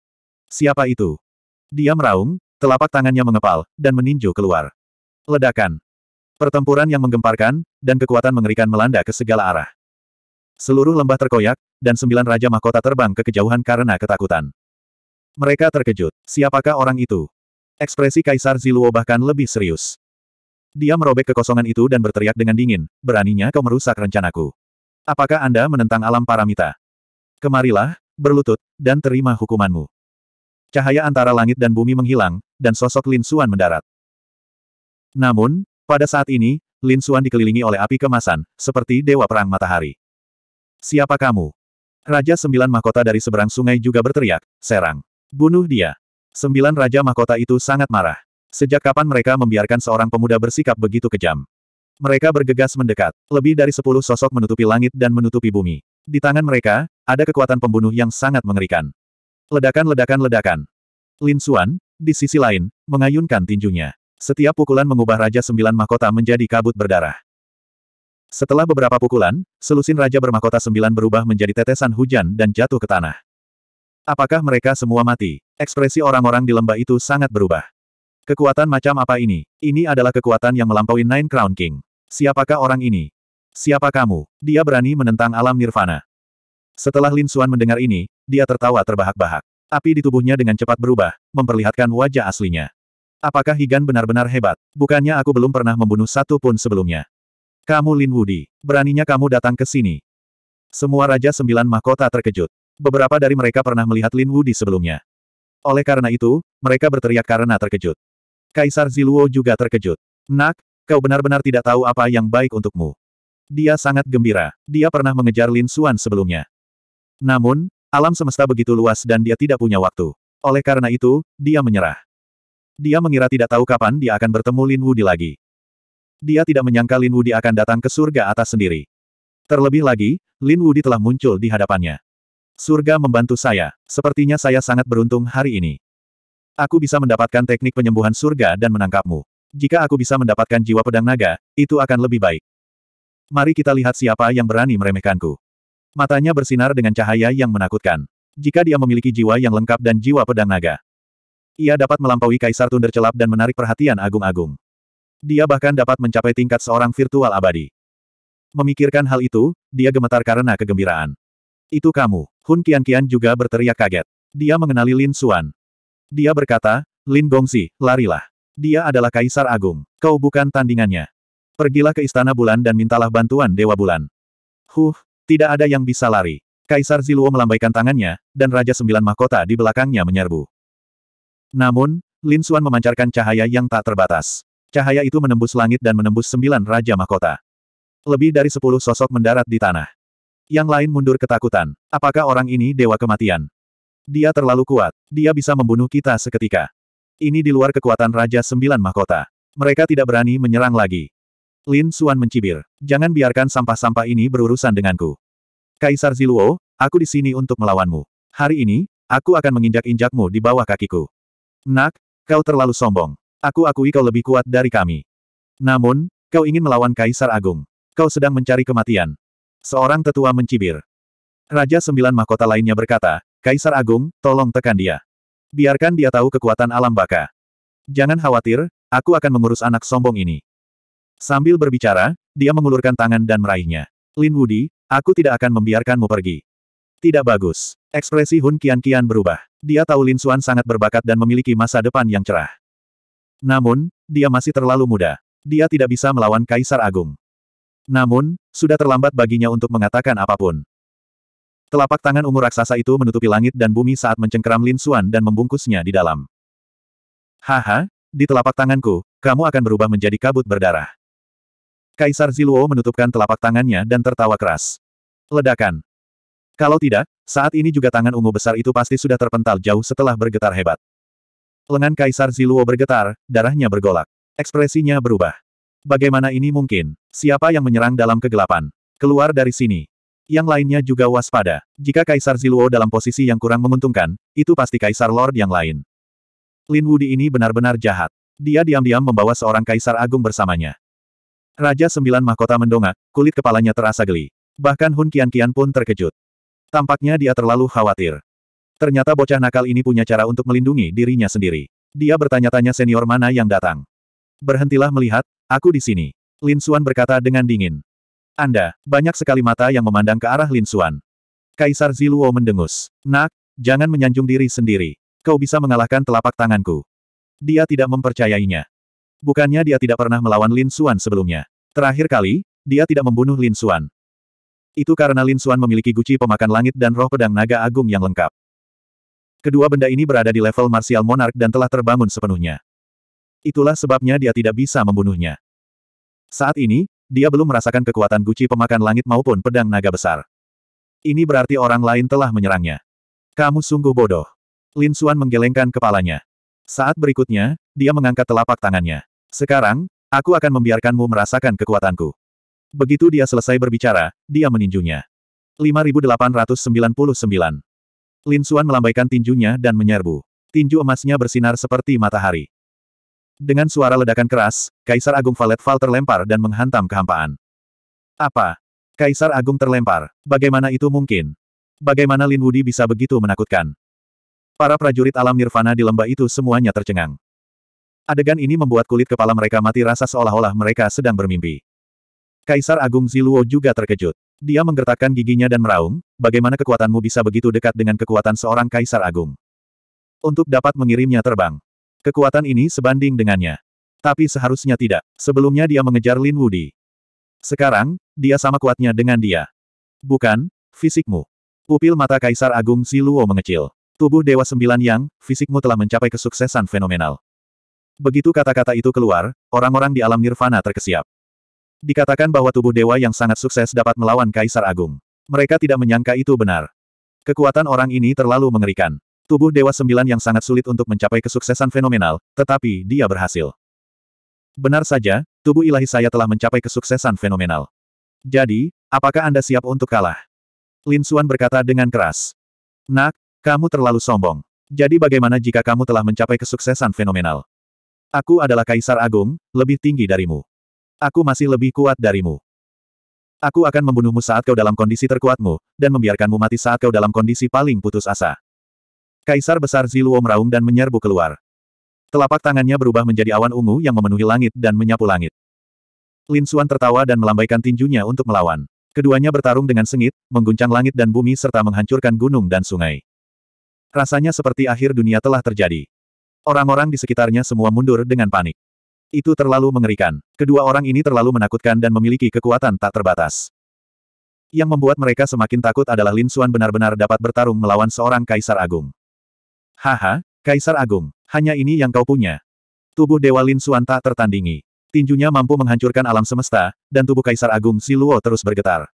Siapa itu? Dia meraung, telapak tangannya mengepal, dan meninju keluar. Ledakan. Pertempuran yang menggemparkan, dan kekuatan mengerikan melanda ke segala arah. Seluruh lembah terkoyak, dan sembilan raja mahkota terbang ke kejauhan karena ketakutan. Mereka terkejut. Siapakah orang itu? Ekspresi Kaisar Ziluo bahkan lebih serius. Dia merobek kekosongan itu dan berteriak dengan dingin, beraninya kau merusak rencanaku. Apakah Anda menentang alam paramita? Kemarilah, berlutut, dan terima hukumanmu. Cahaya antara langit dan bumi menghilang, dan sosok Lin Xuan mendarat. Namun, pada saat ini, Lin Xuan dikelilingi oleh api kemasan, seperti Dewa Perang Matahari. Siapa kamu? Raja Sembilan Mahkota dari seberang sungai juga berteriak, serang. Bunuh dia. Sembilan Raja Mahkota itu sangat marah. Sejak kapan mereka membiarkan seorang pemuda bersikap begitu kejam? Mereka bergegas mendekat. Lebih dari sepuluh sosok menutupi langit dan menutupi bumi. Di tangan mereka, ada kekuatan pembunuh yang sangat mengerikan. Ledakan-ledakan-ledakan. Lin Xuan, di sisi lain, mengayunkan tinjunya. Setiap pukulan mengubah Raja Sembilan Mahkota menjadi kabut berdarah. Setelah beberapa pukulan, selusin Raja Bermahkota Sembilan berubah menjadi tetesan hujan dan jatuh ke tanah. Apakah mereka semua mati? Ekspresi orang-orang di lembah itu sangat berubah. Kekuatan macam apa ini? Ini adalah kekuatan yang melampaui Nine Crown King. Siapakah orang ini? Siapa kamu? Dia berani menentang alam nirvana. Setelah Lin Xuan mendengar ini, dia tertawa terbahak-bahak. Api di tubuhnya dengan cepat berubah, memperlihatkan wajah aslinya. Apakah Higan benar-benar hebat? Bukannya aku belum pernah membunuh satu pun sebelumnya. Kamu Lin Wudi, beraninya kamu datang ke sini. Semua Raja Sembilan Mahkota terkejut. Beberapa dari mereka pernah melihat Lin Wudi sebelumnya. Oleh karena itu, mereka berteriak karena terkejut. Kaisar Ziluo juga terkejut. Nak, Kau benar-benar tidak tahu apa yang baik untukmu. Dia sangat gembira. Dia pernah mengejar Lin Xuan sebelumnya. Namun, alam semesta begitu luas dan dia tidak punya waktu. Oleh karena itu, dia menyerah. Dia mengira tidak tahu kapan dia akan bertemu Lin Wudi lagi. Dia tidak menyangka Lin Wudi akan datang ke surga atas sendiri. Terlebih lagi, Lin Wudi telah muncul di hadapannya. Surga membantu saya. Sepertinya saya sangat beruntung hari ini. Aku bisa mendapatkan teknik penyembuhan surga dan menangkapmu. Jika aku bisa mendapatkan jiwa pedang naga, itu akan lebih baik. Mari kita lihat siapa yang berani meremehkanku. Matanya bersinar dengan cahaya yang menakutkan. Jika dia memiliki jiwa yang lengkap dan jiwa pedang naga, ia dapat melampaui Kaisar Tunder Celap dan menarik perhatian agung-agung. Dia bahkan dapat mencapai tingkat seorang virtual abadi. Memikirkan hal itu, dia gemetar karena kegembiraan. Itu kamu. Hun Kian-Kian juga berteriak kaget. Dia mengenali Lin Xuan. Dia berkata, Lin Gongzi, larilah. Dia adalah Kaisar Agung. Kau bukan tandingannya. Pergilah ke Istana Bulan dan mintalah bantuan Dewa Bulan. Huh, tidak ada yang bisa lari. Kaisar Ziluo melambaikan tangannya, dan Raja Sembilan Mahkota di belakangnya menyerbu. Namun, Lin Xuan memancarkan cahaya yang tak terbatas. Cahaya itu menembus langit dan menembus sembilan Raja Mahkota. Lebih dari sepuluh sosok mendarat di tanah. Yang lain mundur ketakutan. Apakah orang ini Dewa Kematian? Dia terlalu kuat. Dia bisa membunuh kita seketika. Ini di luar kekuatan Raja Sembilan Mahkota. Mereka tidak berani menyerang lagi. Lin Suan mencibir. Jangan biarkan sampah-sampah ini berurusan denganku. Kaisar Ziluo, aku di sini untuk melawanmu. Hari ini, aku akan menginjak-injakmu di bawah kakiku. Nak, kau terlalu sombong. Aku akui kau lebih kuat dari kami. Namun, kau ingin melawan Kaisar Agung. Kau sedang mencari kematian. Seorang tetua mencibir. Raja Sembilan Mahkota lainnya berkata, Kaisar Agung, tolong tekan dia. Biarkan dia tahu kekuatan alam baka. Jangan khawatir, aku akan mengurus anak sombong ini. Sambil berbicara, dia mengulurkan tangan dan meraihnya. Lin Wudi, aku tidak akan membiarkanmu pergi. Tidak bagus. Ekspresi Hun kian-kian berubah. Dia tahu Lin Xuan sangat berbakat dan memiliki masa depan yang cerah. Namun, dia masih terlalu muda. Dia tidak bisa melawan Kaisar Agung. Namun, sudah terlambat baginya untuk mengatakan apapun. Telapak tangan ungu raksasa itu menutupi langit dan bumi saat mencengkeram Lin Suan dan membungkusnya di dalam. Haha, di telapak tanganku, kamu akan berubah menjadi kabut berdarah. Kaisar Ziluo menutupkan telapak tangannya dan tertawa keras. Ledakan. Kalau tidak, saat ini juga tangan ungu besar itu pasti sudah terpental jauh setelah bergetar hebat. Lengan Kaisar Ziluo bergetar, darahnya bergolak. Ekspresinya berubah. Bagaimana ini mungkin? Siapa yang menyerang dalam kegelapan? Keluar dari sini. Yang lainnya juga waspada. Jika Kaisar Ziluo dalam posisi yang kurang menguntungkan, itu pasti Kaisar Lord yang lain. Lin Wudi ini benar-benar jahat. Dia diam-diam membawa seorang Kaisar Agung bersamanya. Raja Sembilan Mahkota mendongak, kulit kepalanya terasa geli. Bahkan Hun Kian Kian pun terkejut. Tampaknya dia terlalu khawatir. Ternyata bocah nakal ini punya cara untuk melindungi dirinya sendiri. Dia bertanya-tanya senior mana yang datang. Berhentilah melihat, aku di sini. Lin Xuan berkata dengan dingin. Anda, banyak sekali mata yang memandang ke arah Lin Xuan. Kaisar Ziluo mendengus. Nak, jangan menyanjung diri sendiri. Kau bisa mengalahkan telapak tanganku. Dia tidak mempercayainya. Bukannya dia tidak pernah melawan Lin Xuan sebelumnya. Terakhir kali, dia tidak membunuh Lin Xuan. Itu karena Lin Xuan memiliki guci pemakan langit dan roh pedang naga agung yang lengkap. Kedua benda ini berada di level martial monark dan telah terbangun sepenuhnya. Itulah sebabnya dia tidak bisa membunuhnya. Saat ini, dia belum merasakan kekuatan guci pemakan langit maupun pedang naga besar. Ini berarti orang lain telah menyerangnya. Kamu sungguh bodoh. Lin Xuan menggelengkan kepalanya. Saat berikutnya, dia mengangkat telapak tangannya. Sekarang, aku akan membiarkanmu merasakan kekuatanku. Begitu dia selesai berbicara, dia meninjunya. 5899. Lin Xuan melambaikan tinjunya dan menyerbu. Tinju emasnya bersinar seperti matahari. Dengan suara ledakan keras, Kaisar Agung Valet Val terlempar dan menghantam kehampaan. Apa? Kaisar Agung terlempar. Bagaimana itu mungkin? Bagaimana Lin Wudi bisa begitu menakutkan? Para prajurit alam nirvana di lembah itu semuanya tercengang. Adegan ini membuat kulit kepala mereka mati rasa seolah-olah mereka sedang bermimpi. Kaisar Agung Ziluo juga terkejut. Dia menggertakkan giginya dan meraung, bagaimana kekuatanmu bisa begitu dekat dengan kekuatan seorang Kaisar Agung? Untuk dapat mengirimnya terbang, Kekuatan ini sebanding dengannya. Tapi seharusnya tidak. Sebelumnya dia mengejar Lin Wudi. Sekarang, dia sama kuatnya dengan dia. Bukan, fisikmu. Pupil mata Kaisar Agung Si Luo mengecil. Tubuh Dewa Sembilan Yang, fisikmu telah mencapai kesuksesan fenomenal. Begitu kata-kata itu keluar, orang-orang di alam nirvana terkesiap. Dikatakan bahwa tubuh dewa yang sangat sukses dapat melawan Kaisar Agung. Mereka tidak menyangka itu benar. Kekuatan orang ini terlalu mengerikan. Tubuh Dewa Sembilan yang sangat sulit untuk mencapai kesuksesan fenomenal, tetapi dia berhasil. Benar saja, tubuh ilahi saya telah mencapai kesuksesan fenomenal. Jadi, apakah Anda siap untuk kalah? Lin Suan berkata dengan keras. Nak, kamu terlalu sombong. Jadi bagaimana jika kamu telah mencapai kesuksesan fenomenal? Aku adalah Kaisar Agung, lebih tinggi darimu. Aku masih lebih kuat darimu. Aku akan membunuhmu saat kau dalam kondisi terkuatmu, dan membiarkanmu mati saat kau dalam kondisi paling putus asa. Kaisar besar Ziluo meraung dan menyerbu keluar. Telapak tangannya berubah menjadi awan ungu yang memenuhi langit dan menyapu langit. Lin Xuan tertawa dan melambaikan tinjunya untuk melawan. Keduanya bertarung dengan sengit, mengguncang langit dan bumi serta menghancurkan gunung dan sungai. Rasanya seperti akhir dunia telah terjadi. Orang-orang di sekitarnya semua mundur dengan panik. Itu terlalu mengerikan. Kedua orang ini terlalu menakutkan dan memiliki kekuatan tak terbatas. Yang membuat mereka semakin takut adalah Lin Xuan benar-benar dapat bertarung melawan seorang kaisar agung. Haha, Kaisar Agung, hanya ini yang kau punya. Tubuh Dewa Lin Suan tak tertandingi. Tinjunya mampu menghancurkan alam semesta, dan tubuh Kaisar Agung Ziluo terus bergetar.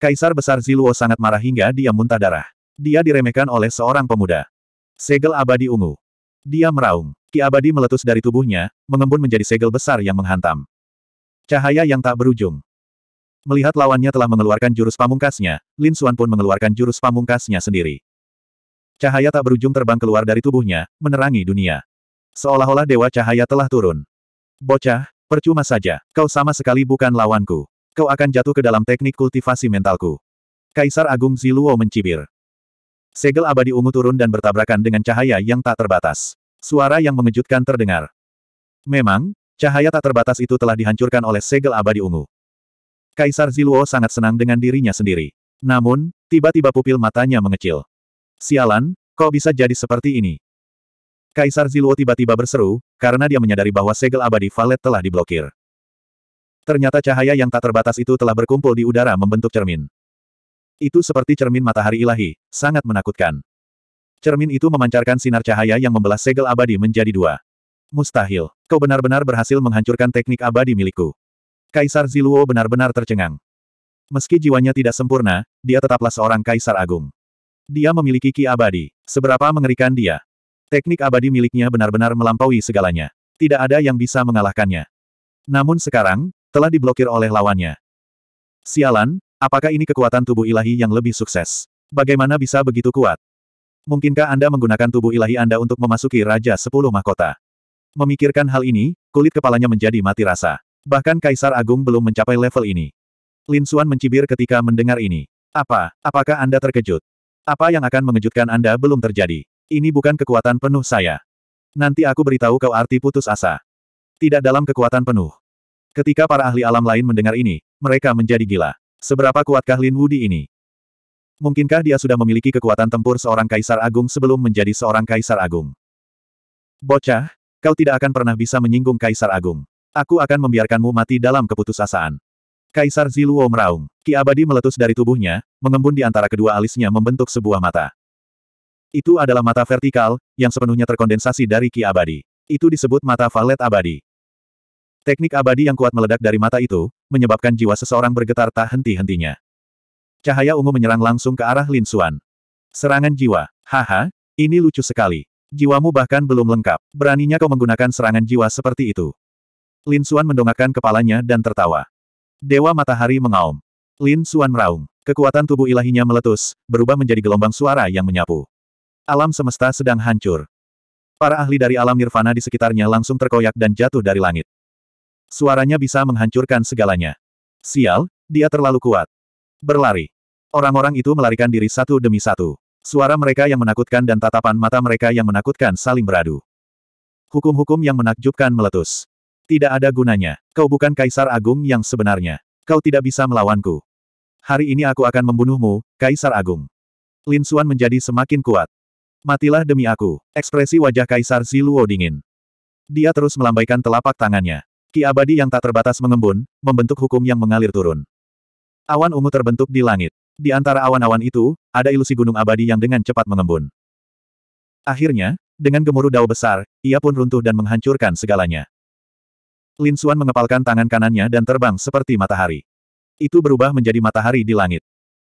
Kaisar Besar Ziluo sangat marah hingga dia muntah darah. Dia diremehkan oleh seorang pemuda. Segel abadi ungu. Dia meraung. Ki abadi meletus dari tubuhnya, mengembun menjadi segel besar yang menghantam. Cahaya yang tak berujung. Melihat lawannya telah mengeluarkan jurus pamungkasnya, Lin Suan pun mengeluarkan jurus pamungkasnya sendiri. Cahaya tak berujung terbang keluar dari tubuhnya, menerangi dunia. Seolah-olah dewa cahaya telah turun. Bocah, percuma saja, kau sama sekali bukan lawanku. Kau akan jatuh ke dalam teknik kultivasi mentalku. Kaisar Agung Ziluo mencibir. Segel abadi ungu turun dan bertabrakan dengan cahaya yang tak terbatas. Suara yang mengejutkan terdengar. Memang, cahaya tak terbatas itu telah dihancurkan oleh segel abadi ungu. Kaisar Ziluo sangat senang dengan dirinya sendiri. Namun, tiba-tiba pupil matanya mengecil. Sialan, kau bisa jadi seperti ini. Kaisar Ziluo tiba-tiba berseru, karena dia menyadari bahwa segel abadi valet telah diblokir. Ternyata cahaya yang tak terbatas itu telah berkumpul di udara membentuk cermin. Itu seperti cermin matahari ilahi, sangat menakutkan. Cermin itu memancarkan sinar cahaya yang membelah segel abadi menjadi dua. Mustahil, kau benar-benar berhasil menghancurkan teknik abadi milikku. Kaisar Ziluo benar-benar tercengang. Meski jiwanya tidak sempurna, dia tetaplah seorang kaisar agung. Dia memiliki ki abadi. Seberapa mengerikan dia. Teknik abadi miliknya benar-benar melampaui segalanya. Tidak ada yang bisa mengalahkannya. Namun sekarang, telah diblokir oleh lawannya. Sialan, apakah ini kekuatan tubuh ilahi yang lebih sukses? Bagaimana bisa begitu kuat? Mungkinkah Anda menggunakan tubuh ilahi Anda untuk memasuki Raja Sepuluh Mahkota? Memikirkan hal ini, kulit kepalanya menjadi mati rasa. Bahkan Kaisar Agung belum mencapai level ini. Lin Xuan mencibir ketika mendengar ini. Apa, apakah Anda terkejut? Apa yang akan mengejutkan Anda belum terjadi. Ini bukan kekuatan penuh saya. Nanti aku beritahu kau arti putus asa. Tidak dalam kekuatan penuh. Ketika para ahli alam lain mendengar ini, mereka menjadi gila. Seberapa kuatkah Lin Wudi ini? Mungkinkah dia sudah memiliki kekuatan tempur seorang kaisar agung sebelum menjadi seorang kaisar agung? Bocah, kau tidak akan pernah bisa menyinggung kaisar agung. Aku akan membiarkanmu mati dalam keputusasaan. Kaisar Ziluo meraung. Ki abadi meletus dari tubuhnya, mengembun di antara kedua alisnya membentuk sebuah mata. Itu adalah mata vertikal, yang sepenuhnya terkondensasi dari Ki abadi. Itu disebut mata valet abadi. Teknik abadi yang kuat meledak dari mata itu, menyebabkan jiwa seseorang bergetar tak henti-hentinya. Cahaya ungu menyerang langsung ke arah Lin Suan. Serangan jiwa. Haha, ini lucu sekali. Jiwamu bahkan belum lengkap. Beraninya kau menggunakan serangan jiwa seperti itu. Lin Suan mendongakkan kepalanya dan tertawa. Dewa matahari mengaum. Lin Suan meraung. Kekuatan tubuh ilahinya meletus, berubah menjadi gelombang suara yang menyapu. Alam semesta sedang hancur. Para ahli dari alam nirvana di sekitarnya langsung terkoyak dan jatuh dari langit. Suaranya bisa menghancurkan segalanya. Sial, dia terlalu kuat. Berlari. Orang-orang itu melarikan diri satu demi satu. Suara mereka yang menakutkan dan tatapan mata mereka yang menakutkan saling beradu. Hukum-hukum yang menakjubkan meletus. Tidak ada gunanya. Kau bukan Kaisar Agung yang sebenarnya. Kau tidak bisa melawanku. Hari ini aku akan membunuhmu, Kaisar Agung. Lin Xuan menjadi semakin kuat. Matilah demi aku. Ekspresi wajah Kaisar Ziluo dingin. Dia terus melambaikan telapak tangannya. Ki abadi yang tak terbatas mengembun, membentuk hukum yang mengalir turun. Awan ungu terbentuk di langit. Di antara awan-awan itu, ada ilusi gunung abadi yang dengan cepat mengembun. Akhirnya, dengan gemuruh dao besar, ia pun runtuh dan menghancurkan segalanya. Lin Xuan mengepalkan tangan kanannya dan terbang seperti matahari. Itu berubah menjadi matahari di langit.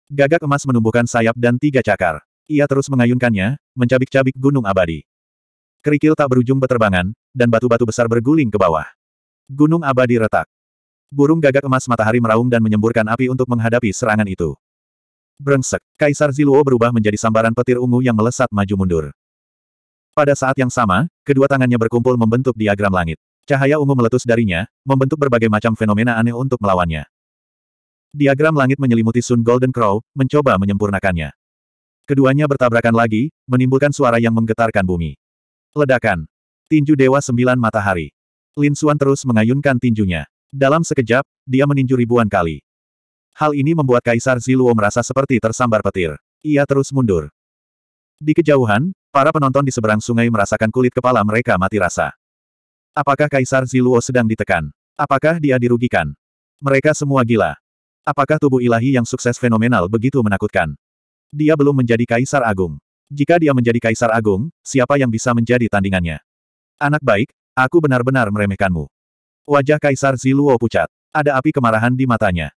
Gagak emas menumbuhkan sayap dan tiga cakar. Ia terus mengayunkannya, mencabik-cabik gunung abadi. Kerikil tak berujung beterbangan, dan batu-batu besar berguling ke bawah. Gunung abadi retak. Burung gagak emas matahari meraung dan menyemburkan api untuk menghadapi serangan itu. Brengsek, Kaisar Ziluo berubah menjadi sambaran petir ungu yang melesat maju mundur. Pada saat yang sama, kedua tangannya berkumpul membentuk diagram langit. Cahaya ungu meletus darinya, membentuk berbagai macam fenomena aneh untuk melawannya. Diagram langit menyelimuti Sun Golden Crow, mencoba menyempurnakannya. Keduanya bertabrakan lagi, menimbulkan suara yang menggetarkan bumi. Ledakan. Tinju Dewa Sembilan Matahari. Lin Xuan terus mengayunkan tinjunya. Dalam sekejap, dia meninju ribuan kali. Hal ini membuat Kaisar Ziluo merasa seperti tersambar petir. Ia terus mundur. Di kejauhan, para penonton di seberang sungai merasakan kulit kepala mereka mati rasa. Apakah Kaisar Ziluo sedang ditekan? Apakah dia dirugikan? Mereka semua gila. Apakah tubuh ilahi yang sukses fenomenal begitu menakutkan? Dia belum menjadi Kaisar Agung. Jika dia menjadi Kaisar Agung, siapa yang bisa menjadi tandingannya? Anak baik, aku benar-benar meremehkanmu. Wajah Kaisar Ziluo pucat. Ada api kemarahan di matanya.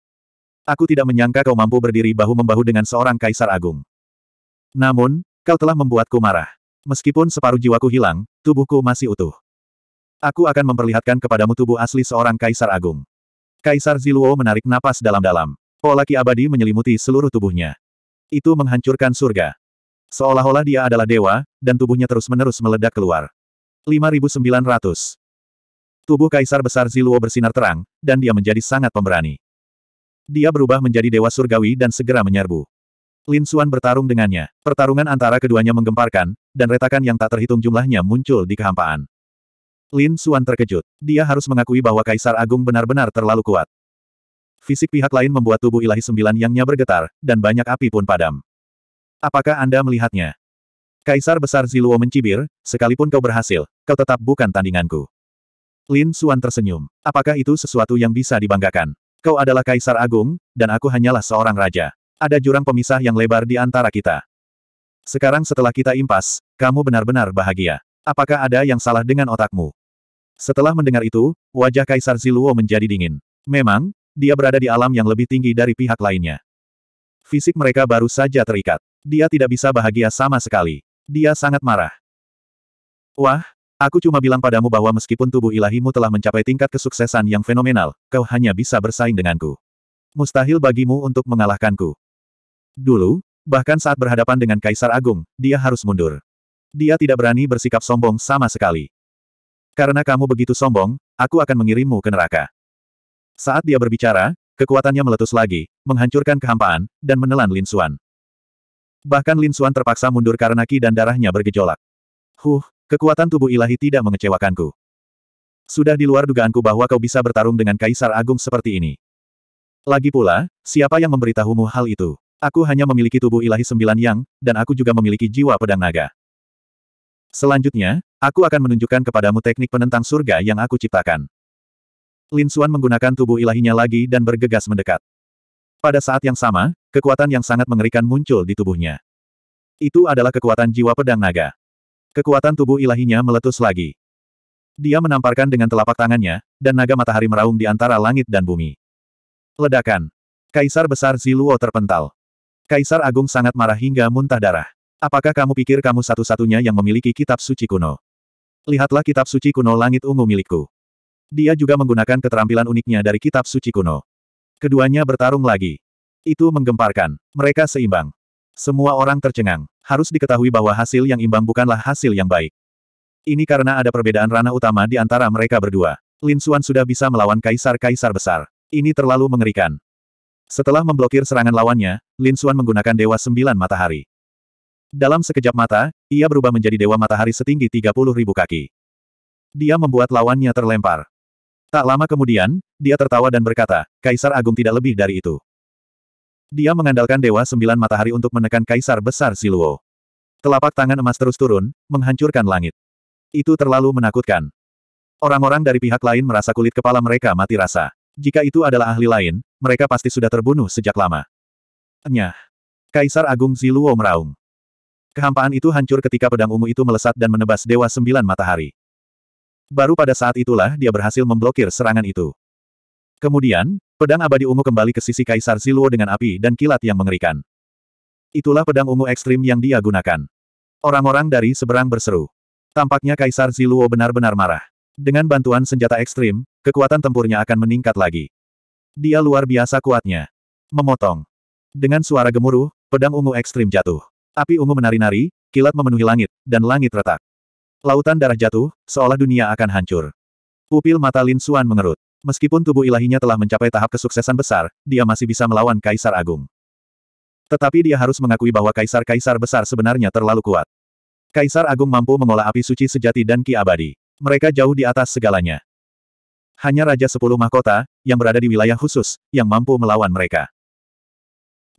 Aku tidak menyangka kau mampu berdiri bahu-membahu dengan seorang Kaisar Agung. Namun, kau telah membuatku marah. Meskipun separuh jiwaku hilang, tubuhku masih utuh. Aku akan memperlihatkan kepadamu tubuh asli seorang kaisar agung. Kaisar Ziluo menarik napas dalam-dalam. Pola Ki abadi menyelimuti seluruh tubuhnya. Itu menghancurkan surga. Seolah-olah dia adalah dewa, dan tubuhnya terus-menerus meledak keluar. 5900. Tubuh kaisar besar Ziluo bersinar terang, dan dia menjadi sangat pemberani. Dia berubah menjadi dewa surgawi dan segera menyerbu. Lin Xuan bertarung dengannya. Pertarungan antara keduanya menggemparkan, dan retakan yang tak terhitung jumlahnya muncul di kehampaan. Lin Suan terkejut. Dia harus mengakui bahwa Kaisar Agung benar-benar terlalu kuat. Fisik pihak lain membuat tubuh ilahi sembilan yangnya bergetar, dan banyak api pun padam. Apakah Anda melihatnya? Kaisar Besar Ziluo mencibir, sekalipun kau berhasil, kau tetap bukan tandinganku. Lin Suan tersenyum. Apakah itu sesuatu yang bisa dibanggakan? Kau adalah Kaisar Agung, dan aku hanyalah seorang raja. Ada jurang pemisah yang lebar di antara kita. Sekarang setelah kita impas, kamu benar-benar bahagia. Apakah ada yang salah dengan otakmu? Setelah mendengar itu, wajah Kaisar Ziluo menjadi dingin. Memang, dia berada di alam yang lebih tinggi dari pihak lainnya. Fisik mereka baru saja terikat. Dia tidak bisa bahagia sama sekali. Dia sangat marah. Wah, aku cuma bilang padamu bahwa meskipun tubuh ilahimu telah mencapai tingkat kesuksesan yang fenomenal, kau hanya bisa bersaing denganku. Mustahil bagimu untuk mengalahkanku. Dulu, bahkan saat berhadapan dengan Kaisar Agung, dia harus mundur. Dia tidak berani bersikap sombong sama sekali. Karena kamu begitu sombong, aku akan mengirimmu ke neraka. Saat dia berbicara, kekuatannya meletus lagi, menghancurkan kehampaan, dan menelan Lin Xuan. Bahkan Lin Xuan terpaksa mundur karena ki dan darahnya bergejolak. Huh, kekuatan tubuh ilahi tidak mengecewakanku. Sudah di luar dugaanku bahwa kau bisa bertarung dengan Kaisar Agung seperti ini. Lagi pula, siapa yang memberitahumu hal itu? Aku hanya memiliki tubuh ilahi sembilan yang, dan aku juga memiliki jiwa pedang naga. Selanjutnya, Aku akan menunjukkan kepadamu teknik penentang surga yang aku ciptakan. Lin Xuan menggunakan tubuh ilahinya lagi dan bergegas mendekat. Pada saat yang sama, kekuatan yang sangat mengerikan muncul di tubuhnya. Itu adalah kekuatan jiwa pedang naga. Kekuatan tubuh ilahinya meletus lagi. Dia menamparkan dengan telapak tangannya, dan naga matahari meraung di antara langit dan bumi. Ledakan. Kaisar Besar Ziluo terpental. Kaisar Agung sangat marah hingga muntah darah. Apakah kamu pikir kamu satu-satunya yang memiliki kitab suci kuno? Lihatlah kitab suci kuno langit ungu milikku. Dia juga menggunakan keterampilan uniknya dari kitab suci kuno. Keduanya bertarung lagi. Itu menggemparkan. Mereka seimbang. Semua orang tercengang. Harus diketahui bahwa hasil yang imbang bukanlah hasil yang baik. Ini karena ada perbedaan ranah utama di antara mereka berdua. Lin Xuan sudah bisa melawan kaisar-kaisar besar. Ini terlalu mengerikan. Setelah memblokir serangan lawannya, Lin Xuan menggunakan Dewa Sembilan Matahari. Dalam sekejap mata, ia berubah menjadi dewa matahari setinggi 30 ribu kaki. Dia membuat lawannya terlempar. Tak lama kemudian, dia tertawa dan berkata, Kaisar Agung tidak lebih dari itu. Dia mengandalkan Dewa Sembilan Matahari untuk menekan Kaisar Besar Siluo. Telapak tangan emas terus turun, menghancurkan langit. Itu terlalu menakutkan. Orang-orang dari pihak lain merasa kulit kepala mereka mati rasa. Jika itu adalah ahli lain, mereka pasti sudah terbunuh sejak lama. Enyah. Kaisar Agung Siluo meraung. Kehampaan itu hancur ketika pedang ungu itu melesat dan menebas Dewa Sembilan Matahari. Baru pada saat itulah dia berhasil memblokir serangan itu. Kemudian, pedang abadi ungu kembali ke sisi Kaisar Ziluo dengan api dan kilat yang mengerikan. Itulah pedang ungu ekstrim yang dia gunakan. Orang-orang dari seberang berseru. Tampaknya Kaisar Ziluo benar-benar marah. Dengan bantuan senjata ekstrim, kekuatan tempurnya akan meningkat lagi. Dia luar biasa kuatnya. Memotong. Dengan suara gemuruh, pedang ungu ekstrim jatuh. Api ungu menari-nari, kilat memenuhi langit, dan langit retak. Lautan darah jatuh, seolah dunia akan hancur. Pupil mata Lin Xuan mengerut. Meskipun tubuh ilahinya telah mencapai tahap kesuksesan besar, dia masih bisa melawan Kaisar Agung. Tetapi dia harus mengakui bahwa Kaisar-Kaisar besar sebenarnya terlalu kuat. Kaisar Agung mampu mengolah api suci sejati dan ki abadi. Mereka jauh di atas segalanya. Hanya Raja Sepuluh Mahkota, yang berada di wilayah khusus, yang mampu melawan mereka.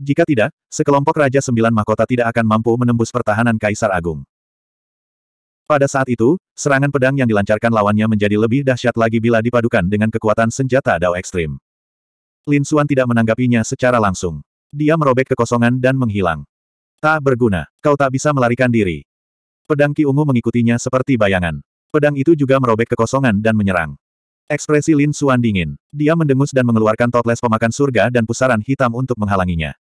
Jika tidak, sekelompok Raja Sembilan Mahkota tidak akan mampu menembus pertahanan Kaisar Agung. Pada saat itu, serangan pedang yang dilancarkan lawannya menjadi lebih dahsyat lagi bila dipadukan dengan kekuatan senjata Dao Ekstrim. Lin Xuan tidak menanggapinya secara langsung. Dia merobek kekosongan dan menghilang. Tak berguna, kau tak bisa melarikan diri. Pedang Ki Ungu mengikutinya seperti bayangan. Pedang itu juga merobek kekosongan dan menyerang. Ekspresi Lin Xuan dingin. Dia mendengus dan mengeluarkan totles pemakan surga dan pusaran hitam untuk menghalanginya.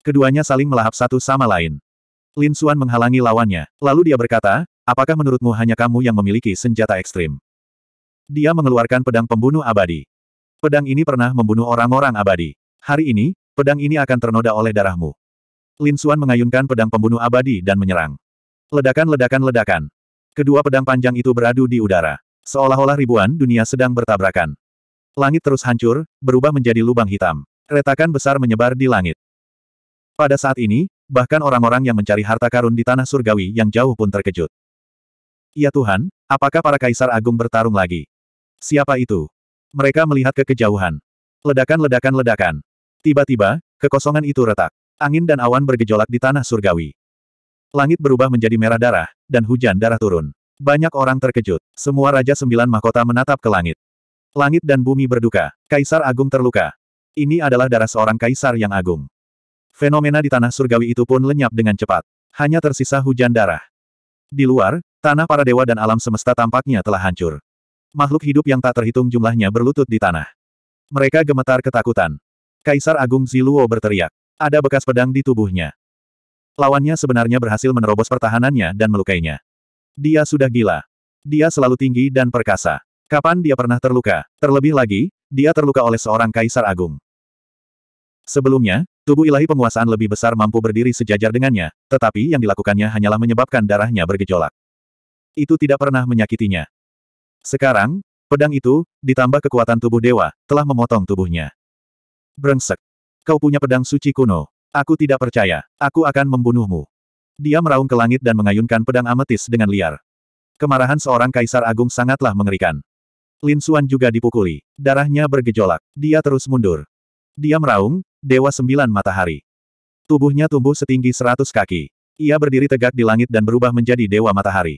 Keduanya saling melahap satu sama lain. Lin Xuan menghalangi lawannya, lalu dia berkata, apakah menurutmu hanya kamu yang memiliki senjata ekstrim? Dia mengeluarkan pedang pembunuh abadi. Pedang ini pernah membunuh orang-orang abadi. Hari ini, pedang ini akan ternoda oleh darahmu. Lin Xuan mengayunkan pedang pembunuh abadi dan menyerang. Ledakan-ledakan-ledakan. Kedua pedang panjang itu beradu di udara. Seolah-olah ribuan dunia sedang bertabrakan. Langit terus hancur, berubah menjadi lubang hitam. Retakan besar menyebar di langit. Pada saat ini, bahkan orang-orang yang mencari harta karun di tanah surgawi yang jauh pun terkejut. Ya Tuhan, apakah para kaisar agung bertarung lagi? Siapa itu? Mereka melihat ke kejauhan. Ledakan-ledakan-ledakan. Tiba-tiba, kekosongan itu retak. Angin dan awan bergejolak di tanah surgawi. Langit berubah menjadi merah darah, dan hujan darah turun. Banyak orang terkejut. Semua Raja Sembilan Mahkota menatap ke langit. Langit dan bumi berduka. Kaisar Agung terluka. Ini adalah darah seorang kaisar yang agung. Fenomena di tanah surgawi itu pun lenyap dengan cepat. Hanya tersisa hujan darah. Di luar, tanah para dewa dan alam semesta tampaknya telah hancur. Makhluk hidup yang tak terhitung jumlahnya berlutut di tanah. Mereka gemetar ketakutan. Kaisar Agung Ziluo berteriak. Ada bekas pedang di tubuhnya. Lawannya sebenarnya berhasil menerobos pertahanannya dan melukainya. Dia sudah gila. Dia selalu tinggi dan perkasa. Kapan dia pernah terluka? Terlebih lagi, dia terluka oleh seorang kaisar agung. Sebelumnya, tubuh ilahi penguasaan lebih besar mampu berdiri sejajar dengannya, tetapi yang dilakukannya hanyalah menyebabkan darahnya bergejolak. Itu tidak pernah menyakitinya. Sekarang, pedang itu, ditambah kekuatan tubuh dewa, telah memotong tubuhnya. Brengsek. Kau punya pedang suci kuno. Aku tidak percaya. Aku akan membunuhmu. Dia meraung ke langit dan mengayunkan pedang ametis dengan liar. Kemarahan seorang kaisar agung sangatlah mengerikan. Lin Suan juga dipukuli. Darahnya bergejolak. Dia terus mundur. Dia meraung, Dewa Sembilan Matahari. Tubuhnya tumbuh setinggi seratus kaki. Ia berdiri tegak di langit dan berubah menjadi Dewa Matahari.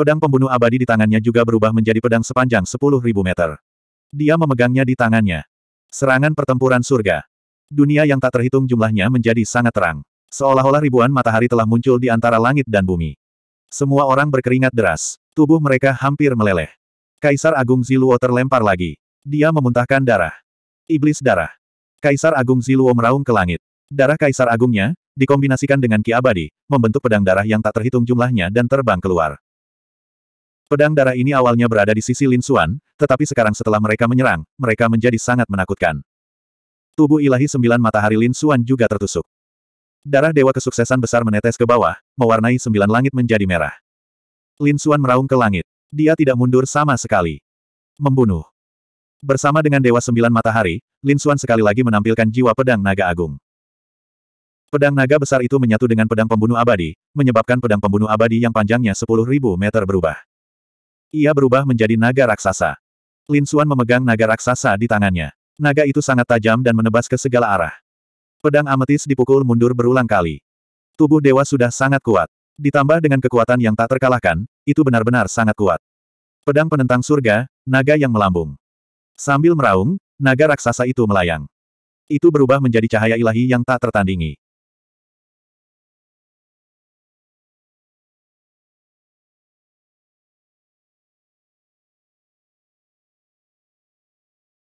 Pedang pembunuh abadi di tangannya juga berubah menjadi pedang sepanjang sepuluh ribu meter. Dia memegangnya di tangannya. Serangan pertempuran surga. Dunia yang tak terhitung jumlahnya menjadi sangat terang. Seolah-olah ribuan matahari telah muncul di antara langit dan bumi. Semua orang berkeringat deras. Tubuh mereka hampir meleleh. Kaisar Agung Ziluo terlempar lagi. Dia memuntahkan darah. Iblis darah. Kaisar Agung Ziluo meraung ke langit. Darah Kaisar Agungnya, dikombinasikan dengan Ki Abadi, membentuk pedang darah yang tak terhitung jumlahnya dan terbang keluar. Pedang darah ini awalnya berada di sisi Lin Xuan, tetapi sekarang setelah mereka menyerang, mereka menjadi sangat menakutkan. Tubuh ilahi sembilan matahari Lin Xuan juga tertusuk. Darah dewa kesuksesan besar menetes ke bawah, mewarnai sembilan langit menjadi merah. Lin Xuan meraung ke langit. Dia tidak mundur sama sekali. Membunuh. Bersama dengan Dewa Sembilan Matahari, Lin Xuan sekali lagi menampilkan jiwa pedang naga agung. Pedang naga besar itu menyatu dengan pedang pembunuh abadi, menyebabkan pedang pembunuh abadi yang panjangnya sepuluh ribu meter berubah. Ia berubah menjadi naga raksasa. Lin Xuan memegang naga raksasa di tangannya. Naga itu sangat tajam dan menebas ke segala arah. Pedang ametis dipukul mundur berulang kali. Tubuh dewa sudah sangat kuat. Ditambah dengan kekuatan yang tak terkalahkan, itu benar-benar sangat kuat. Pedang penentang surga, naga yang melambung. Sambil meraung, naga raksasa itu melayang. Itu berubah menjadi cahaya ilahi yang tak tertandingi.